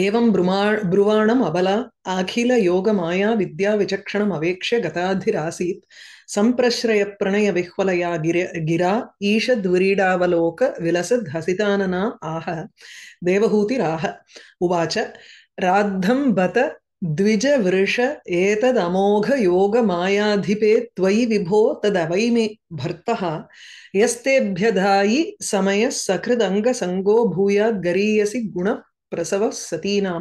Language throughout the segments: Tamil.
एवं ब्रुमा ब्रुवाणम् अबला विचक्षण अवेक्ष्य संप्रश्रय प्रणय गिर गिरा ईश ईषद्विरीडावलोकविलसद्हसितानना आह देवहूतिराह उवाच राद्धं बत द्विजवृष एतदमोघयोगमायाधिपे त्वयि विभो तदवै मे भर्तः यस्तेभ्यधायि समयः सकृदङ्गसङ्गो भूयाद् गरीयसि गुणः प्रसवसतीनां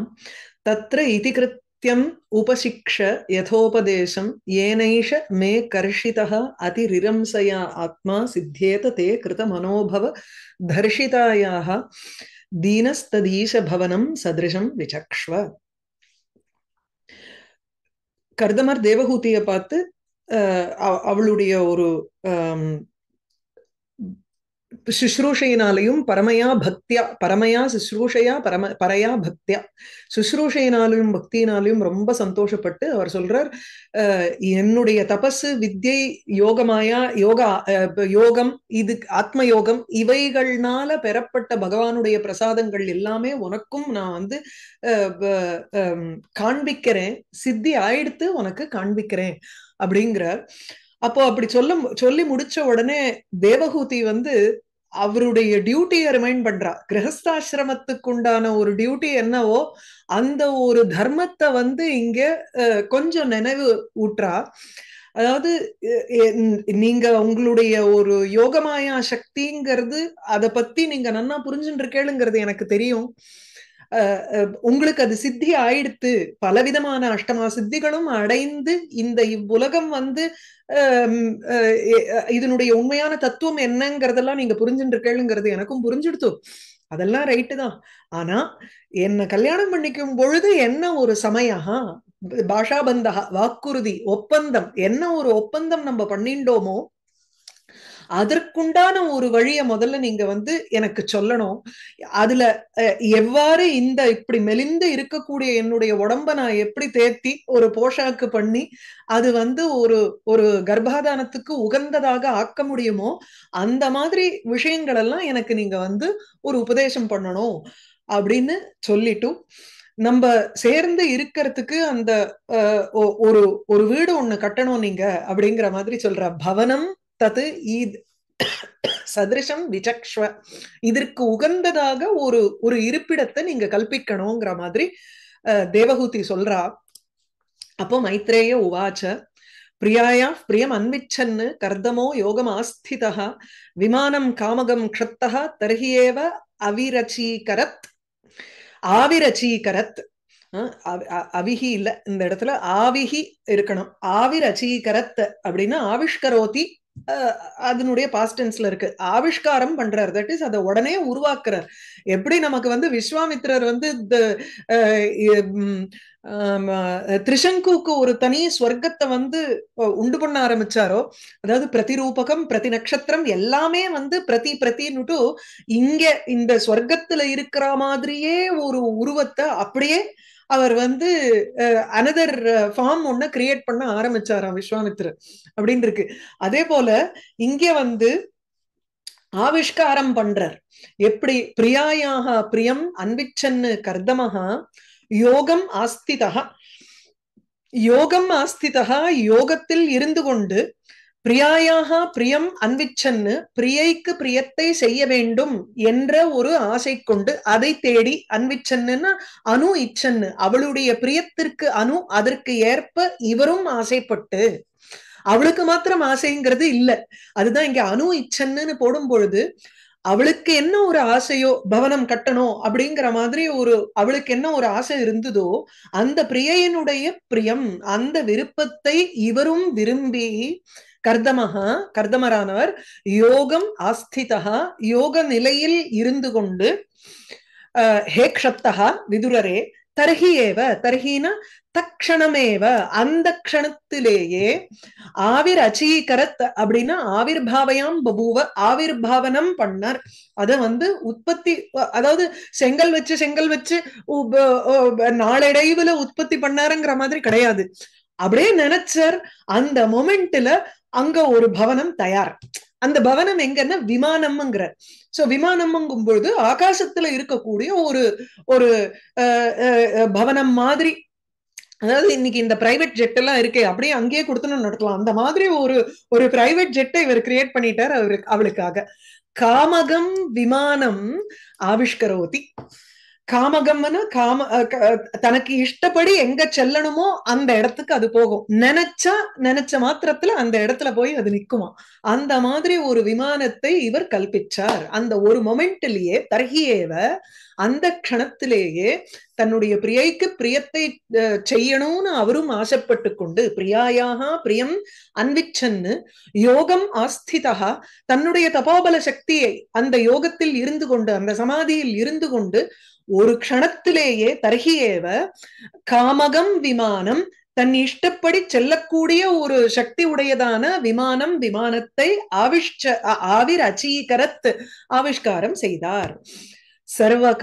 तत्र इति कृत्यम् उपशिक्ष यथोपदेशं येनैष मे कर्षितः अतिरिरंसया आत्मा सिद्ध्येत ते कृतमनोभव धर्षितायाः दीनस्तदीशभवनं सदृशं विचक्ष्व கர்தமர் தேவகூதியை பார்த்து அவளுடைய ஒரு சுஷ்ரூஷையினாலையும் பரமையா பக்தியா பரமையா சுஷ்ரூஷையா பரம பரையா பக்தியா சுஷ்ரூஷையினாலையும் பக்தியினாலையும் ரொம்ப சந்தோஷப்பட்டு அவர் சொல்றார் என்னுடைய தபசு வித்யை யோகமாயா யோகா யோகம் இது ஆத்ம யோகம் இவைகள்னால பெறப்பட்ட பகவானுடைய பிரசாதங்கள் எல்லாமே உனக்கும் நான் வந்து காண்பிக்கிறேன் சித்தி ஆயிடுத்து உனக்கு காண்பிக்கிறேன் அப்படிங்கிறார் அப்போ அப்படி சொல்ல சொல்லி முடிச்ச உடனே தேவகூதி வந்து அவருடைய டியூட்டியை ரிமைண்ட் பண்றா கிரகஸ்தாசிரமத்துக்குண்டான உண்டான ஒரு டியூட்டி என்னவோ அந்த ஒரு தர்மத்தை வந்து இங்க கொஞ்சம் நினைவு ஊற்றா அதாவது நீங்க உங்களுடைய ஒரு யோகமாயா சக்திங்கிறது அதை பத்தி நீங்க நன்னா புரிஞ்சுட்டு இருக்கேளுங்கிறது எனக்கு தெரியும் உங்களுக்கு அது சித்தி ஆயிடுத்து பலவிதமான அஷ்டமா சித்திகளும் அடைந்து இந்த இவ்வுலகம் வந்து இதனுடைய உண்மையான தத்துவம் என்னங்கிறதெல்லாம் நீங்க இருக்கேளுங்கிறது எனக்கும் புரிஞ்சுடுத்து அதெல்லாம் ரைட்டு தான் ஆனா என்ன கல்யாணம் பண்ணிக்கும் பொழுது என்ன ஒரு சமயம் பாஷாபந்தகா வாக்குறுதி ஒப்பந்தம் என்ன ஒரு ஒப்பந்தம் நம்ம பண்ணிண்டோமோ அதற்குண்டான ஒரு வழியை முதல்ல நீங்க வந்து எனக்கு சொல்லணும் அதுல எவ்வாறு இந்த இப்படி மெலிந்து இருக்கக்கூடிய என்னுடைய உடம்ப நான் எப்படி தேர்த்தி ஒரு போஷாக்கு பண்ணி அது வந்து ஒரு ஒரு கர்ப்பாதானத்துக்கு உகந்ததாக ஆக்க முடியுமோ அந்த மாதிரி விஷயங்கள் எல்லாம் எனக்கு நீங்க வந்து ஒரு உபதேசம் பண்ணணும் அப்படின்னு சொல்லிட்டும் நம்ம சேர்ந்து இருக்கிறதுக்கு அந்த ஒரு ஒரு வீடு ஒண்ணு கட்டணும் நீங்க அப்படிங்கிற மாதிரி சொல்ற பவனம் தது ஈத் சதிருஷம் விசக்ஷ்வ இதற்கு உகந்ததாக ஒரு ஒரு இருப்பிடத்தை நீங்க கல்பிக்கணுங்கிற மாதிரி தேவகூதி சொல்றா அப்போ மைத்ரேய உவாச்ச பிரியாயா பிரியம் அன்விச்சன்னு கர்தமோ யோகம் ஆஸ்திதா விமானம் காமகம் க்ஷத்தா தர்ஹியேவ அவிரச்சீகரத் ஆவிரச்சீகரத் அவிஹி இல்ல இந்த இடத்துல ஆவிஹி இருக்கணும் ஆவிரச்சீகரத் அப்படின்னா ஆவிஷ்கரோதி அதனுடைய பாஸ்டென்ஸ்ல இருக்கு ஆவிஷ்காரம் பண்றார் தட் இஸ் அதை உடனே உருவாக்குறார் எப்படி நமக்கு வந்து விஸ்வாமித்ரர் வந்து இந்த திரிசங்குக்கு ஒரு தனி ஸ்வர்க்கத்தை வந்து உண்டு பண்ண ஆரம்பிச்சாரோ அதாவது பிரதிரூபகம் பிரதி நட்சத்திரம் எல்லாமே வந்து பிரதி பிரதின்னுட்டு இங்க இந்த ஸ்வர்க்கத்துல இருக்கிற மாதிரியே ஒரு உருவத்தை அப்படியே அவர் வந்து அனதர் ஃபார்ம் ஒன்ன கிரியேட் பண்ண ஆரம்பிச்சாராம் விஸ்வாமித்ரர் அப்படின்னு இருக்கு அதே போல இங்க வந்து ஆவிஷ்காரம் பண்றார் எப்படி பிரியாயாக பிரியம் அன்பிச்சன்னு கர்தமஹா யோகம் ஆஸ்திதா யோகம் ஆஸ்திதா யோகத்தில் இருந்து கொண்டு பிரியாயாக பிரியம் அன்விச்சன்னு பிரியைக்கு பிரியத்தை செய்ய வேண்டும் என்ற ஒரு ஆசை கொண்டு அதை தேடி அன்விச்சன்னுன்னு அணு இச்சன்னு அவளுடைய பிரியத்திற்கு அணு அதற்கு ஏற்ப இவரும் ஆசைப்பட்டு அவளுக்கு மாத்திரம் ஆசைங்கிறது இல்ல அதுதான் இங்க அணு இச்சன்னு போடும் பொழுது அவளுக்கு என்ன ஒரு ஆசையோ பவனம் கட்டணும் அப்படிங்கிற மாதிரி ஒரு அவளுக்கு என்ன ஒரு ஆசை இருந்ததோ அந்த பிரியையினுடைய பிரியம் அந்த விருப்பத்தை இவரும் விரும்பி கர்தமஹா கர்தமரானவர் யோகம் ஆஸ்திதா யோக நிலையில் இருந்து கொண்டு ஹே க்ஷப்தா விதுரரே தர்ஹி ஏவ தர்ஹினா தக்ஷணமேவ அந்த க்ஷணத்திலேயே ஆவிர் அச்சீகரத் அப்படின்னா ஆவிர் பாவையாம் பபூவ ஆவிர் பாவனம் பண்ணார் அத வந்து உற்பத்தி அதாவது செங்கல் வச்சு செங்கல் வச்சு நாளடைவுல உற்பத்தி பண்ணாருங்கிற மாதிரி கிடையாது அப்படியே நினைச்சார் அந்த மொமெண்ட்ல அங்க ஒரு பவனம் தயார் அந்த பவனம் எங்கன்னா விமானம்ங்கிற சோ விமானம்ங்கும் பொழுது ஆகாசத்துல இருக்கக்கூடிய ஒரு ஒரு பவனம் மாதிரி அதாவது இன்னைக்கு இந்த பிரைவேட் ஜெட் எல்லாம் இருக்கே அப்படியே அங்கேயே கொடுத்துன்னு நடத்தலாம் அந்த மாதிரி ஒரு ஒரு பிரைவேட் ஜெட்டை இவர் கிரியேட் பண்ணிட்டார் அவருக்கு அவளுக்காக காமகம் விமானம் ஆவிஷ்கரோதி காமகம்மனு காம தனக்கு இஷ்டப்படி எங்க செல்லணுமோ அந்த இடத்துக்கு அது போகும் நினைச்சா நினைச்ச மாத்திரத்துல அந்த இடத்துல போய் அது நிற்குமா அந்த மாதிரி ஒரு விமானத்தை இவர் கல்பிச்சார் அந்த ஒரு மொமெண்ட்லயே தர்கியேவ அந்த கணத்திலேயே தன்னுடைய பிரியைக்கு பிரியத்தை செய்யணும்னு அவரும் ஆசைப்பட்டு கொண்டு பிரியாயாக பிரியம் அன்விச்சன்னு யோகம் ஆஸ்திதா தன்னுடைய தபோபல சக்தியை அந்த யோகத்தில் இருந்து கொண்டு அந்த சமாதியில் இருந்து கொண்டு ஒரு க்ஷணத்திலேயே தர்கியேவ காமகம் விமானம் தன் இஷ்டப்படி செல்லக்கூடிய ஒரு சக்தி உடையதான விமானம் விமானத்தை ஆவிஷ்ட ஆவிர் அச்சீகரத் ஆவிஷ்காரம் செய்தார்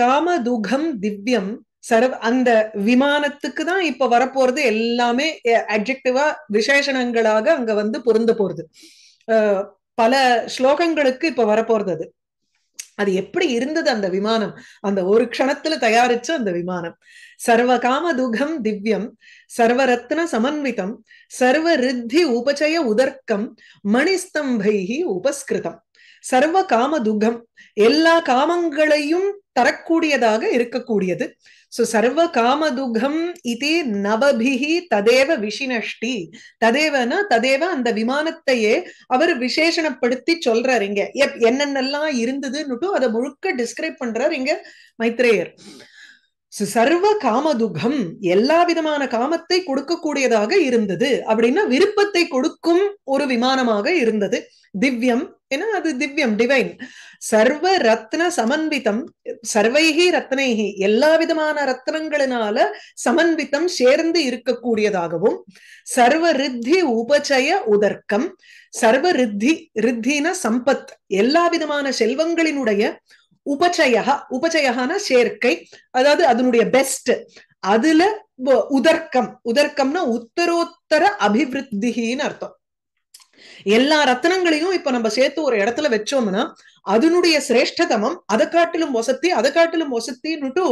காம துகம் திவ்யம் சர்வ அந்த விமானத்துக்கு தான் இப்ப வரப்போறது எல்லாமே அப்ஜெக்டிவா விசேஷணங்களாக அங்க வந்து பொருந்த போறது பல ஸ்லோகங்களுக்கு இப்ப வரப்போறது அது அது எப்படி இருந்தது அந்த விமானம் அந்த ஒரு க்ஷணத்துல தயாரிச்ச அந்த விமானம் காம துகம் திவ்யம் சர்வரத்ன சமன்விதம் சர்வ ரித்தி உபச்சய உதர்க்கம் மணிஸ்தம்பைகி உபஸ்கிருதம் சர்வ காம துகம் எல்லா காமங்களையும் தரக்கூடியதாக இருக்கக்கூடியது சோ சர்வ காமதுகம் இதே நவபிஹி ததேவ விஷினஷ்டி ததேவனா ததேவ அந்த விமானத்தையே அவர் விசேஷணப்படுத்தி சொல்றாரு இங்க என்னென்னலாம் இருந்ததுன்னுட்டு அதை முழுக்க டிஸ்கிரைப் பண்றாரு இங்க மைத்ரேயர் சர்வ காமதுகம் எல்லா விதமான காமத்தை கொடுக்கக்கூடியதாக இருந்தது அப்படின்னா விருப்பத்தை கொடுக்கும் ஒரு விமானமாக இருந்தது திவ்யம் ஏன்னா அது திவ்யம் டிவைன் சர்வ ரத்ன சமன்விதம் சர்வைகி ரத்னைகி எல்லா விதமான ரத்னங்களினால சமன்விதம் சேர்ந்து இருக்கக்கூடியதாகவும் சர்வ ரித்தி உபச்சய உதர்க்கம் சர்வ ரித்தி ரித்தின சம்பத் எல்லா விதமான செல்வங்களினுடைய உபச்சயா உபச்சயகான சேர்க்கை அதாவது அதனுடைய பெஸ்ட் அதுல உதர்க்கம் உதர்க்கம்னா உத்தரோத்தர அபிவிருத்திகின்னு அர்த்தம் எல்லா ரத்தனங்களையும் இப்ப நம்ம சேர்த்து ஒரு இடத்துல வச்சோம்னா அதனுடைய சிரேஷ்டதமம் அதை காட்டிலும் வசத்தி அதை காட்டிலும் ஒசத்தின்னுட்டு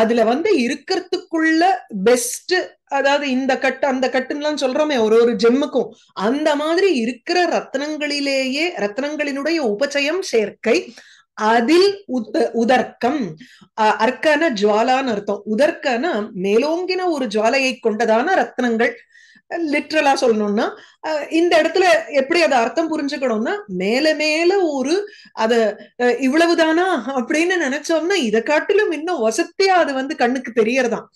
அதுல வந்து இருக்கிறதுக்குள்ள பெஸ்ட் அதாவது இந்த கட்டு அந்த கட்டுன்னு சொல்றோமே ஒரு ஒரு ஜெம்முக்கும் அந்த மாதிரி இருக்கிற ரத்னங்களிலேயே ரத்னங்களினுடைய உபச்சயம் சேர்க்கை அதில் உதர்க்கம் அர்க்கன ஜுவாலான்னு அர்த்தம் உதர்க்கன மேலோங்கின ஒரு ஜுவாலையை கொண்டதான ரத்னங்கள் லிட்ரலா சொல்லணும்னா இந்த இடத்துல எப்படி அதை அர்த்தம் புரிஞ்சுக்கணும்னா மேல மேல ஒரு அத இவ்வளவுதானா அப்படின்னு நினைச்சோம்னா இதை காட்டிலும் இன்னும் வசத்தியா அது வந்து கண்ணுக்கு தெரியறதான்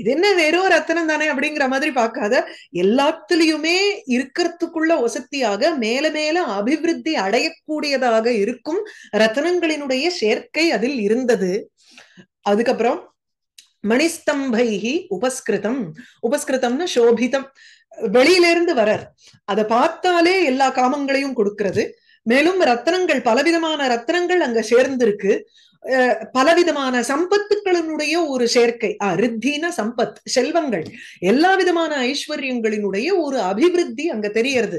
இது என்ன வெறும் ரத்தனம் தானே அப்படிங்கிற மாதிரி பார்க்காத எல்லாத்துலயுமே இருக்கிறதுக்குள்ள வசதியாக மேல மேல அபிவிருத்தி அடையக்கூடியதாக இருக்கும் ரத்தனங்களினுடைய சேர்க்கை அதில் இருந்தது அதுக்கப்புறம் மணிஸ்தம்பைகி உபஸ்கிருதம் உபஸ்கிருதம்னு சோபிதம் வெளியிலிருந்து வரர் அதை பார்த்தாலே எல்லா காமங்களையும் கொடுக்கிறது மேலும் ரத்தனங்கள் பலவிதமான ரத்தனங்கள் அங்க சேர்ந்திருக்கு பலவிதமான சம்பத்துக்களினுடைய ஒரு சேர்க்கை ரித்தின சம்பத் செல்வங்கள் எல்லா விதமான ஐஸ்வர்யங்களினுடைய ஒரு அபிவிருத்தி அங்க தெரியறது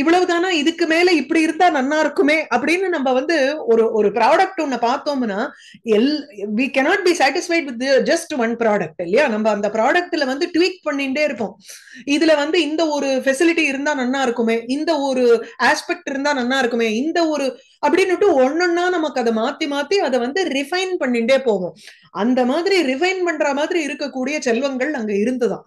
இவ்வளவுதானா இதுக்கு மேல இப்படி இருந்தா நன்னா இருக்குமே அப்படின்னு நம்ம வந்து ஒரு ஒரு ப்ராடக்ட் ஒன்னு பார்த்தோம்னா well we cannot be satisfied with just one product இல்லையா நம்ம அந்த ப்ராடக்ட்ல வந்து ட்வீக் பண்ணிட்டே இருப்போம் இதுல வந்து இந்த ஒரு ஃபெசிலிட்டி இருந்தா நன்னா இருக்குமே இந்த ஒரு ஆஸ்பெக்ட் இருந்தா நன்னா இருக்குமே இந்த ஒரு அப்படின்னுட்டு ஒன்னொன்னா நமக்கு அதை மாத்தி மாத்தி அதை வந்து ரிஃபைன் பண்ணிட்டே போவோம் அந்த மாதிரி ரிஃபைன் பண்ற மாதிரி இருக்கக்கூடிய செல்வங்கள் அங்க இருந்துதான்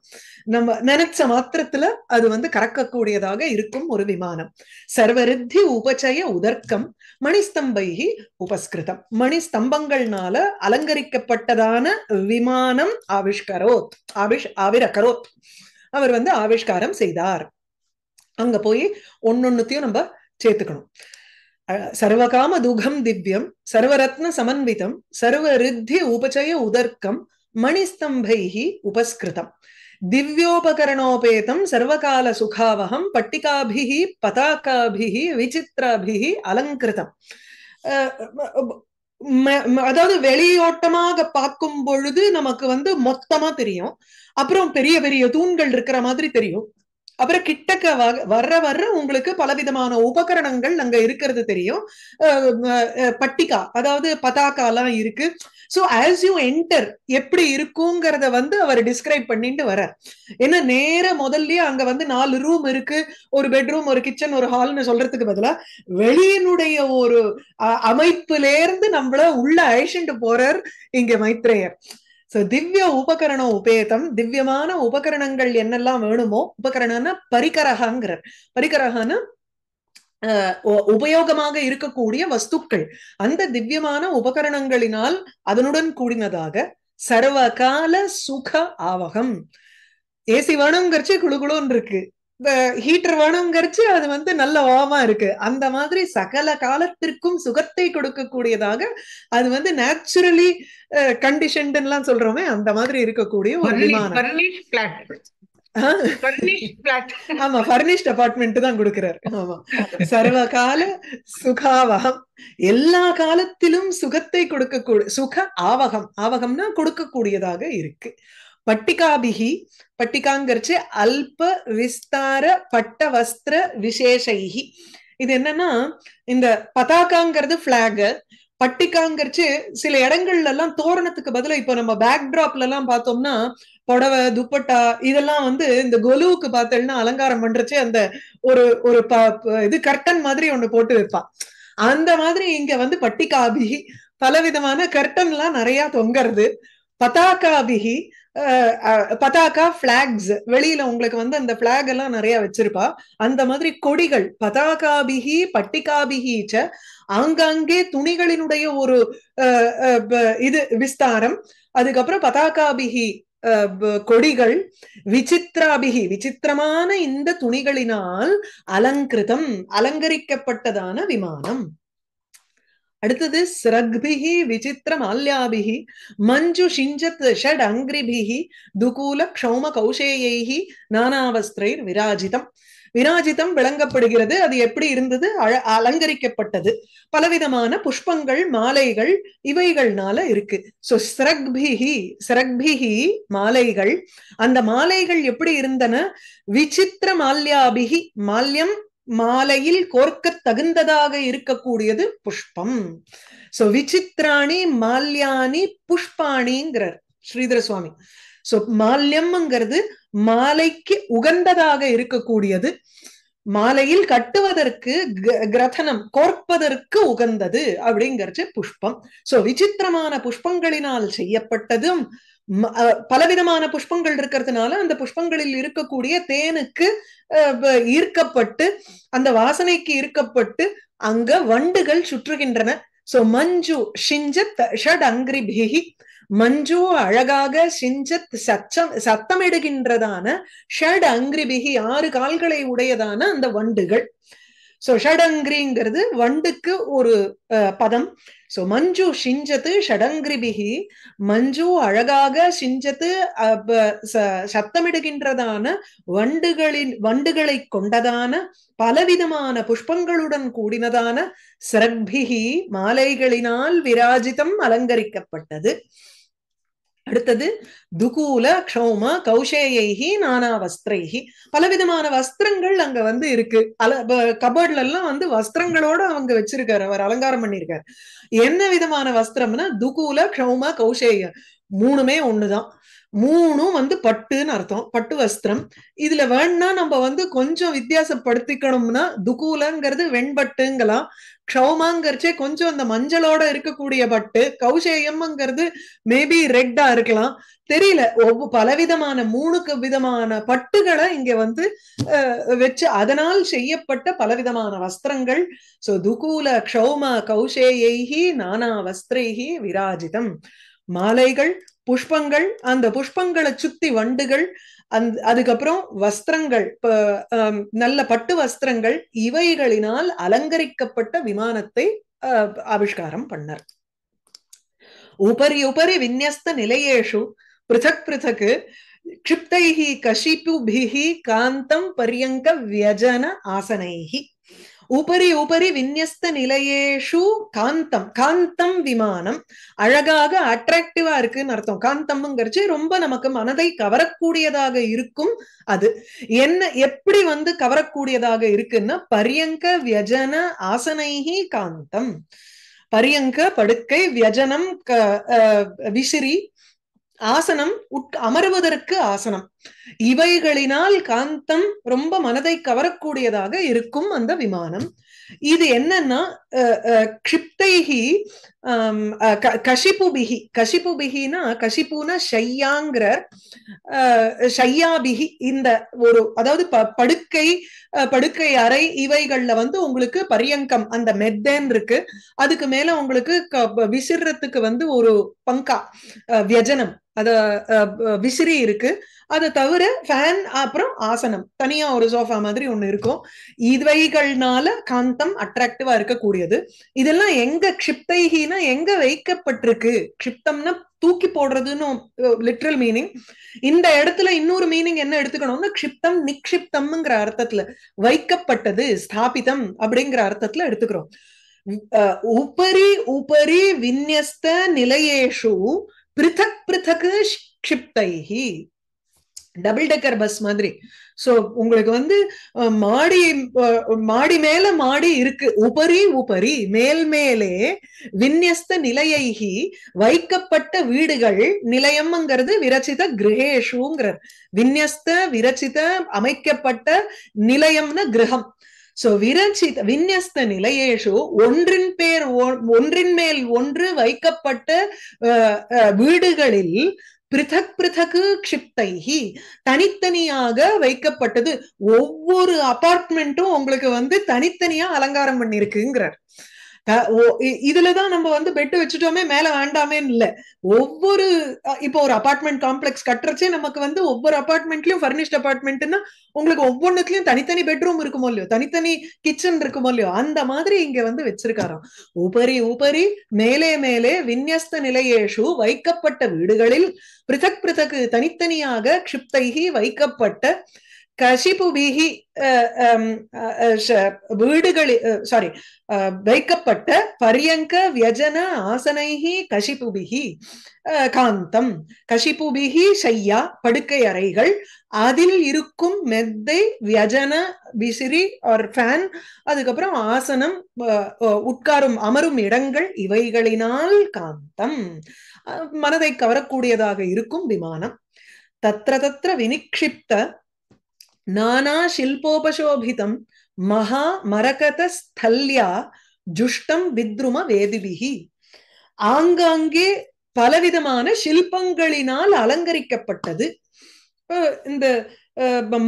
நம்ம நினைச்ச மாத்திரத்துல அது வந்து கறக்கக்கூடியதாக இருக்கும் ஒரு விமானம் சர்வரித்தி உபச்சய உதர்க்கம் மணிஸ்தம்பைகி உபஸ்கிருதம் மணிஸ்தம்பங்கள்னால அலங்கரிக்கப்பட்டதான விமானம் ஆவிஷ்கரோத் ஆவிஷ் ஆவிரகரோத் அவர் வந்து ஆவிஷ்காரம் செய்தார் அங்க போய் ஒன்னொன்னுத்தையும் நம்ம சேர்த்துக்கணும் சர்வகாம துகம் திவ்யம் சர்வரத்ன சமன்விதம் சர்வ ரித்தி உபச்சய உதர்க்கம் மணிஸ்தம்பைகி உபஸ்கிருதம் திவ்யோபகரணோபேதம் சர்வகால சுகாவகம் பட்டிகாபிகி பதாக்காபி விசித்ராபிகி அலங்கிருதம் அதாவது வெளியோட்டமாக பார்க்கும் பொழுது நமக்கு வந்து மொத்தமா தெரியும் அப்புறம் பெரிய பெரிய தூண்கள் இருக்கிற மாதிரி தெரியும் அப்புறம் கிட்டக்க வர்ற வர்ற உங்களுக்கு பலவிதமான உபகரணங்கள் அங்க இருக்கிறது தெரியும் பட்டிகா அதாவது பதாக்காலாம் இருக்கு சோ ஆஸ் யூ என்டர் எப்படி இருக்குங்கிறத வந்து அவர் டிஸ்கிரைப் பண்ணிட்டு வர ஏன்னா நேர முதல்லயே அங்க வந்து நாலு ரூம் இருக்கு ஒரு பெட்ரூம் ஒரு கிச்சன் ஒரு ஹால்னு சொல்றதுக்கு பதிலா வெளியினுடைய ஒரு அமைப்புலேருந்து நம்மள உள்ள அழைச்சிட்டு போறார் இங்க மைத்ரேயர் சோ திவ்ய உபகரண உபேதம் திவ்யமான உபகரணங்கள் என்னெல்லாம் வேணுமோ உபகரணம்னா பரிகரகாங்கிறார் பரிகரகன்னா உபயோகமாக இருக்கக்கூடிய வஸ்துக்கள் அந்த திவ்யமான உபகரணங்களினால் அதனுடன் கூடினதாக சர்வகால சுக ஆவகம் ஏசி வேணுங்கிறச்சு குழுகுழுன்னு இருக்கு ஹீட்டர் வேணுங்கிறச்சு அது வந்து நல்ல வாமா இருக்கு அந்த மாதிரி சகல காலத்திற்கும் சுகத்தை கொடுக்கக்கூடியதாக அது வந்து நேச்சுரலி கண்டிஷன்டுலாம் சொல்றோமே அந்த மாதிரி இருக்கக்கூடிய ஒரு விமானம் ஆமா பர்னிஷ்ட் அபார்ட்மெண்ட் தான் கொடுக்கிறார் ஆமா சர்வகால சுகாவகம் எல்லா காலத்திலும் சுகத்தை கொடுக்க சுக ஆவகம் ஆவகம்னா கொடுக்கக்கூடியதாக இருக்கு பட்டிகாபிகி பட்டிகாங்கிறச்சு அல்ப விஸ்தார பட்ட வஸ்திர விசேஷைகி இது என்னன்னா இந்த பதாகாங்கிறது பிளாகு பட்டிக்காங்கிறச்சு சில இடங்கள்ல எல்லாம் தோரணத்துக்கு பதிலா இப்போ நம்ம பேக் டிராப்ல எல்லாம் பார்த்தோம்னா புடவை துப்பட்டா இதெல்லாம் வந்து இந்த கொலுவுக்கு பார்த்தேன்னா அலங்காரம் பண்றச்சு அந்த ஒரு ஒரு இது கர்டன் மாதிரி ஒண்ணு போட்டு வைப்பான் அந்த மாதிரி இங்க வந்து பட்டிகாபி பலவிதமான கர்டன் எல்லாம் நிறைய தொங்கறது பதாக்காபிகி பதாக்கா பிளாக்ஸ் வெளியில உங்களுக்கு வந்து அந்த பிளாக் எல்லாம் நிறைய வச்சிருப்பா அந்த மாதிரி கொடிகள் பதாகாபிகி பட்டிகாபிகி ச ஆங்காங்கே துணிகளினுடைய ஒரு இது விஸ்தாரம் அதுக்கப்புறம் பதாகாபிகி கொடிகள் விசித்ராபிகி விசித்திரமான இந்த துணிகளினால் அலங்கிருதம் அலங்கரிக்கப்பட்டதான விமானம் அடுத்தது சிரக்பிகி விசித்திர மல்யாபிகி மஞ்சு ஷிஞ்சத் ஷட் அங்கிரிபிகி துகூல க்ஷௌம கௌஷேயைகி நானாவஸ்திரை விராஜிதம் விராஜிதம் விளங்கப்படுகிறது அது எப்படி இருந்தது அலங்கரிக்கப்பட்டது பலவிதமான புஷ்பங்கள் மாலைகள் இவைகள்னால இருக்கு சோ சிரக்பிஹி சிரக்பிஹி மாலைகள் அந்த மாலைகள் எப்படி இருந்தன விசித்திர மால்யாபிகி மால்யம் மாலையில் கோர்க்க தகுந்ததாக இருக்கக்கூடியது புஷ்பம் சோ விசித்ராணி மால்யாணி புஷ்பாணிங்கிறார் ஸ்ரீதர சுவாமி சோ மால்யம்ங்கிறது மாலைக்கு உகந்ததாக இருக்கக்கூடியது மாலையில் கட்டுவதற்கு கிரதனம் கோர்ப்பதற்கு உகந்தது அப்படிங்கிறது புஷ்பம் சோ விசித்திரமான புஷ்பங்களினால் செய்யப்பட்டதும் பலவிதமான புஷ்பங்கள் இருக்கிறதுனால அந்த புஷ்பங்களில் இருக்கக்கூடிய தேனுக்கு ஈர்க்கப்பட்டு அந்த வாசனைக்கு ஈர்க்கப்பட்டு அங்க வண்டுகள் சுற்றுகின்றன சோ மஞ்சு ஷிஞ்சத் ஷட் அங்கிரி பிஹி மஞ்சு அழகாக சிஞ்சத் சச்சம் சத்தமிடுகின்றதான ஷட் அங்கிரிபிகி ஆறு கால்களை உடையதான அந்த வண்டுகள் சோ ஷடங்கிரிங்கிறது வண்டுக்கு ஒரு பதம் சோ மஞ்சு சிஞ்சத்து ஷடங்கிரிபிகி மஞ்சு அழகாக சிஞ்சத்து சத்தமிடுகின்றதான வண்டுகளின் வண்டுகளை கொண்டதான பலவிதமான புஷ்பங்களுடன் கூடினதான சிரக்பிகி மாலைகளினால் விராஜிதம் அலங்கரிக்கப்பட்டது அடுத்தது துகூல க்ஷௌம கௌஷேயைகி நானா வஸ்திரைகி பலவிதமான வஸ்திரங்கள் அங்க வந்து இருக்கு அல கபர்ட்ல எல்லாம் வந்து வஸ்திரங்களோட அவங்க வச்சிருக்காரு அவர் அலங்காரம் பண்ணிருக்காரு என்ன விதமான வஸ்திரம்னா துகூல க்ஷௌம கௌஷேய மூணுமே ஒண்ணுதான் மூணும் வந்து பட்டுன்னு அர்த்தம் பட்டு வஸ்திரம் இதுல வேணா நம்ம வந்து கொஞ்சம் வித்தியாசப்படுத்திக்கணும்னா துகூலங்கிறது வெண்பட்டுங்களாம் க்ஷௌமாங்கிறச்சே கொஞ்சம் அந்த மஞ்சளோட இருக்கக்கூடிய பட்டு கௌசேயம்ங்கிறது மேபி ரெட்டா இருக்கலாம் தெரியல ஒவ்வொரு பலவிதமான மூணுக்கு விதமான பட்டுகளை இங்க வந்து வச்சு அதனால் செய்யப்பட்ட பலவிதமான வஸ்திரங்கள் சோ துகூல க்ஷௌம கௌசேயைகி நானா வஸ்திரைகி விராஜிதம் மாலைகள் புஷ்பங்கள் அந்த புஷ்பங்களை சுத்தி வண்டுகள் அந் அதுக்கப்புறம் வஸ்திரங்கள் நல்ல பட்டு வஸ்திரங்கள் இவைகளினால் அலங்கரிக்கப்பட்ட விமானத்தை ஆவிஷ்காரம் பண்ணார் உபரி உபரி விநியஸ்த நிலையேஷு பிருதக் பிருதக் கஷிப்பு கஷிபுபிஹி காந்தம் பரியங்க வியஜன ஆசனைகி உபரி உபரி விநியஸ்த நிலையேஷு காந்தம் காந்தம் விமானம் அழகாக அட்ராக்டிவா இருக்குன்னு அர்த்தம் காந்தம்ங்கிறச்சு ரொம்ப நமக்கு மனதை கவரக்கூடியதாக இருக்கும் அது என்ன எப்படி வந்து கவரக்கூடியதாக இருக்குன்னா பரியங்க வியஜன ஆசனைகி காந்தம் பரியங்க படுக்கை வியஜனம் விசிறி ஆசனம் உட் அமருவதற்கு ஆசனம் இவைகளினால் காந்தம் ரொம்ப மனதை கவரக்கூடியதாக இருக்கும் அந்த விமானம் இது என்னன்னா கிப்தைகி Um, uh, கஷிப்புனா ஷையாங்கிறார் uh, ஷையாபிகி இந்த ஒரு அதாவது ப படுக்கை படுக்கை அறை இவைகள்ல வந்து உங்களுக்கு பரியங்கம் அந்த மெத்தேன் இருக்கு அதுக்கு மேல உங்களுக்கு விசிறத்துக்கு வந்து ஒரு பங்கா வியஜனம் அத விசிறி இருக்கு அதை தவிர ஃபேன் அப்புறம் ஆசனம் தனியா ஒரு சோஃபா மாதிரி ஒண்ணு இருக்கும் இவைகள்னால காந்தம் அட்ராக்டிவா இருக்கக்கூடியது இதெல்லாம் எங்க க்ஷிப்தைகின அப்படின்னா எங்க வைக்கப்பட்டிருக்கு க்ஷிப்தம்னா தூக்கி போடுறதுன்னு லிட்ரல் மீனிங் இந்த இடத்துல இன்னொரு மீனிங் என்ன எடுத்துக்கணும்னா க்ஷிப்தம் நிக்ஷிப்தம்ங்கிற அர்த்தத்துல வைக்கப்பட்டது ஸ்தாபிதம் அப்படிங்கிற அர்த்தத்துல எடுத்துக்கிறோம் உபரி உபரி விநியஸ்த நிலையேஷு பிருத்தக் பிருத்தக் கிப்தைஹி டபுள் டெக்கர் பஸ் மாதிரி சோ உங்களுக்கு வந்து மாடி மாடி மேல மாடி இருக்கு உபரி உபரி மேல் மேலே விநியஸ்த நிலையைகி வைக்கப்பட்ட வீடுகள் நிலையம்ங்கிறது விரச்சித கிரகேஷுங்கிறார் விநியஸ்த விரச்சித அமைக்கப்பட்ட நிலையம்னு கிரகம் சோ விரச்சித விநியஸ்த நிலையேஷு ஒன்றின் பேர் ஒன்றின் மேல் ஒன்று வைக்கப்பட்ட வீடுகளில் பிருதக் பிருதகு க்ஷிப்தைஹி தனித்தனியாக வைக்கப்பட்டது ஒவ்வொரு அபார்ட்மெண்ட்டும் உங்களுக்கு வந்து தனித்தனியா அலங்காரம் பண்ணிருக்குங்கிறார் இதுலதான் நம்ம வந்து பெட்டு வச்சுட்டோமே மேல வேண்டாமே இல்ல ஒவ்வொரு இப்போ ஒரு அபார்ட்மெண்ட் காம்ப்ளெக்ஸ் கட்டுறச்சே நமக்கு வந்து ஒவ்வொரு அபார்ட்மெண்ட்லயும் பர்னிஷ்ட் அபார்ட்மெண்ட்னா உங்களுக்கு ஒவ்வொன்னுத்துலயும் தனித்தனி பெட்ரூம் இருக்குமோ இல்லையோ தனித்தனி கிச்சன் இருக்குமோ இல்லையோ அந்த மாதிரி இங்க வந்து வச்சிருக்காராம் உபரி உபரி மேலே மேலே விநியஸ்த நிலையேஷு வைக்கப்பட்ட வீடுகளில் பிரிதக் பிரிதக் தனித்தனியாக க்ஷிப்தைகி வைக்கப்பட்ட கசிபுபிகி வீடுகளில் சாரி வைக்கப்பட்ட பரியங்க வியஜன ஆசனைகி கசிபுபிகி காந்தம் கசிபுபிகி ஷையா படுக்கை அறைகள் அதில் இருக்கும் மெத்தை வியஜன விசிறி ஒரு ஃபேன் அதுக்கப்புறம் ஆசனம் உட்காரும் அமரும் இடங்கள் இவைகளினால் காந்தம் மனதை கவரக்கூடியதாக இருக்கும் விமானம் தத்திர தத்திர வினிக்ஷிப்த நானா சில்போபசோபிதம் மகா மரகத ஸ்தல்யா ஜுஷ்டம் வித்ரும வேதிபிகி ஆங்காங்கே பலவிதமான சில்பங்களினால் அலங்கரிக்கப்பட்டது இந்த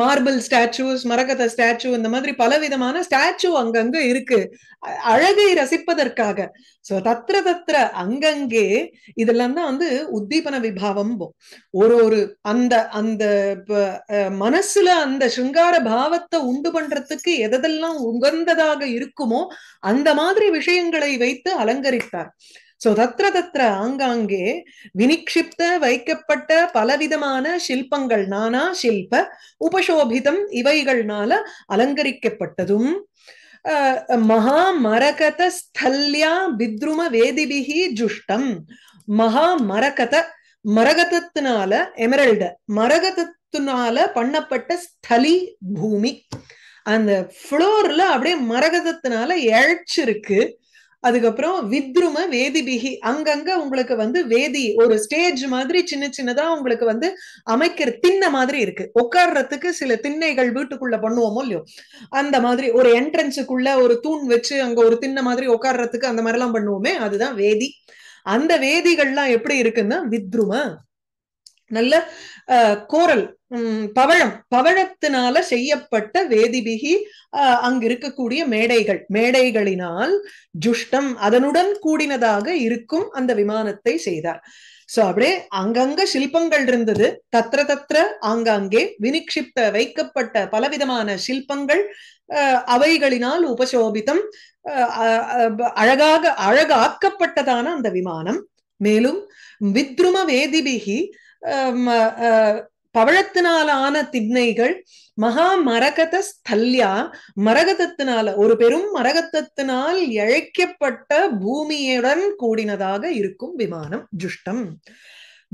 மார்பிள் ஸ்டாச்சூஸ் மரகத ஸ்டாச்சு இந்த மாதிரி பல விதமான ஸ்டாச்சு அங்கங்க இருக்கு அழகை ரசிப்பதற்காக சோ தத்திர தத்திர அங்கங்கே இதெல்லாம் தான் வந்து உத்தீபன விபாவம் ஒரு ஒரு அந்த அந்த மனசுல அந்த சுங்கார பாவத்தை உண்டு பண்றதுக்கு எதெல்லாம் உகந்ததாக இருக்குமோ அந்த மாதிரி விஷயங்களை வைத்து அலங்கரித்தார் சோ தத்திர தத்திர ஆங்காங்கே வினிக்ஷிப்த வைக்கப்பட்ட பலவிதமான சில்பங்கள் நானா சில்ப உபசோபிதம் இவைகள்னால அலங்கரிக்கப்பட்டதும் மகா மரகத ஸ்தல்யா பித்ரும வேதிபிகி ஜுஷ்டம் மகா மரகத மரகதத்தினால எமரல்டு மரகதத்தினால பண்ணப்பட்ட ஸ்தலி பூமி அந்த ஃப்ளோர்ல அப்படியே மரகதத்தினால இழைச்சிருக்கு அதுக்கப்புறம் வித்ரும வேதி பிகி அங்கங்க உங்களுக்கு வந்து வேதி ஒரு ஸ்டேஜ் மாதிரி சின்ன சின்னதா உங்களுக்கு வந்து அமைக்கிற திண்ண மாதிரி இருக்கு உட்கார்றதுக்கு சில திண்ணைகள் வீட்டுக்குள்ள பண்ணுவோமோ இல்லையோ அந்த மாதிரி ஒரு என்ட்ரன்ஸுக்குள்ள ஒரு தூண் வச்சு அங்க ஒரு திண்ண மாதிரி உட்கார்றதுக்கு அந்த மாதிரி எல்லாம் பண்ணுவோமே அதுதான் வேதி அந்த வேதிகள்லாம் எப்படி இருக்குன்னா வித்ரும நல்ல கோரல் உம் பவழம் பவழத்தினால செய்யப்பட்ட வேதிபிகி அங்கு இருக்கக்கூடிய மேடைகள் மேடைகளினால் ஜுஷ்டம் அதனுடன் கூடினதாக இருக்கும் அந்த விமானத்தை செய்தார் சோ அப்படியே அங்கங்க சில்பங்கள் இருந்தது தத்திர தத்திர ஆங்காங்கே வினிக்ஷிப்த வைக்கப்பட்ட பலவிதமான சில்பங்கள் அவைகளினால் உபசோபிதம் அழகாக அழகாக்கப்பட்டதான அந்த விமானம் மேலும் வித்ரும வேதிபிகி பவழத்தினால ஆன திண்ணைகள் மகா மரகத ஸ்தல்யா மரகதத்தினால ஒரு பெரும் மரகதத்தினால் இழைக்கப்பட்ட பூமியுடன் கூடினதாக இருக்கும் விமானம் ஜுஷ்டம்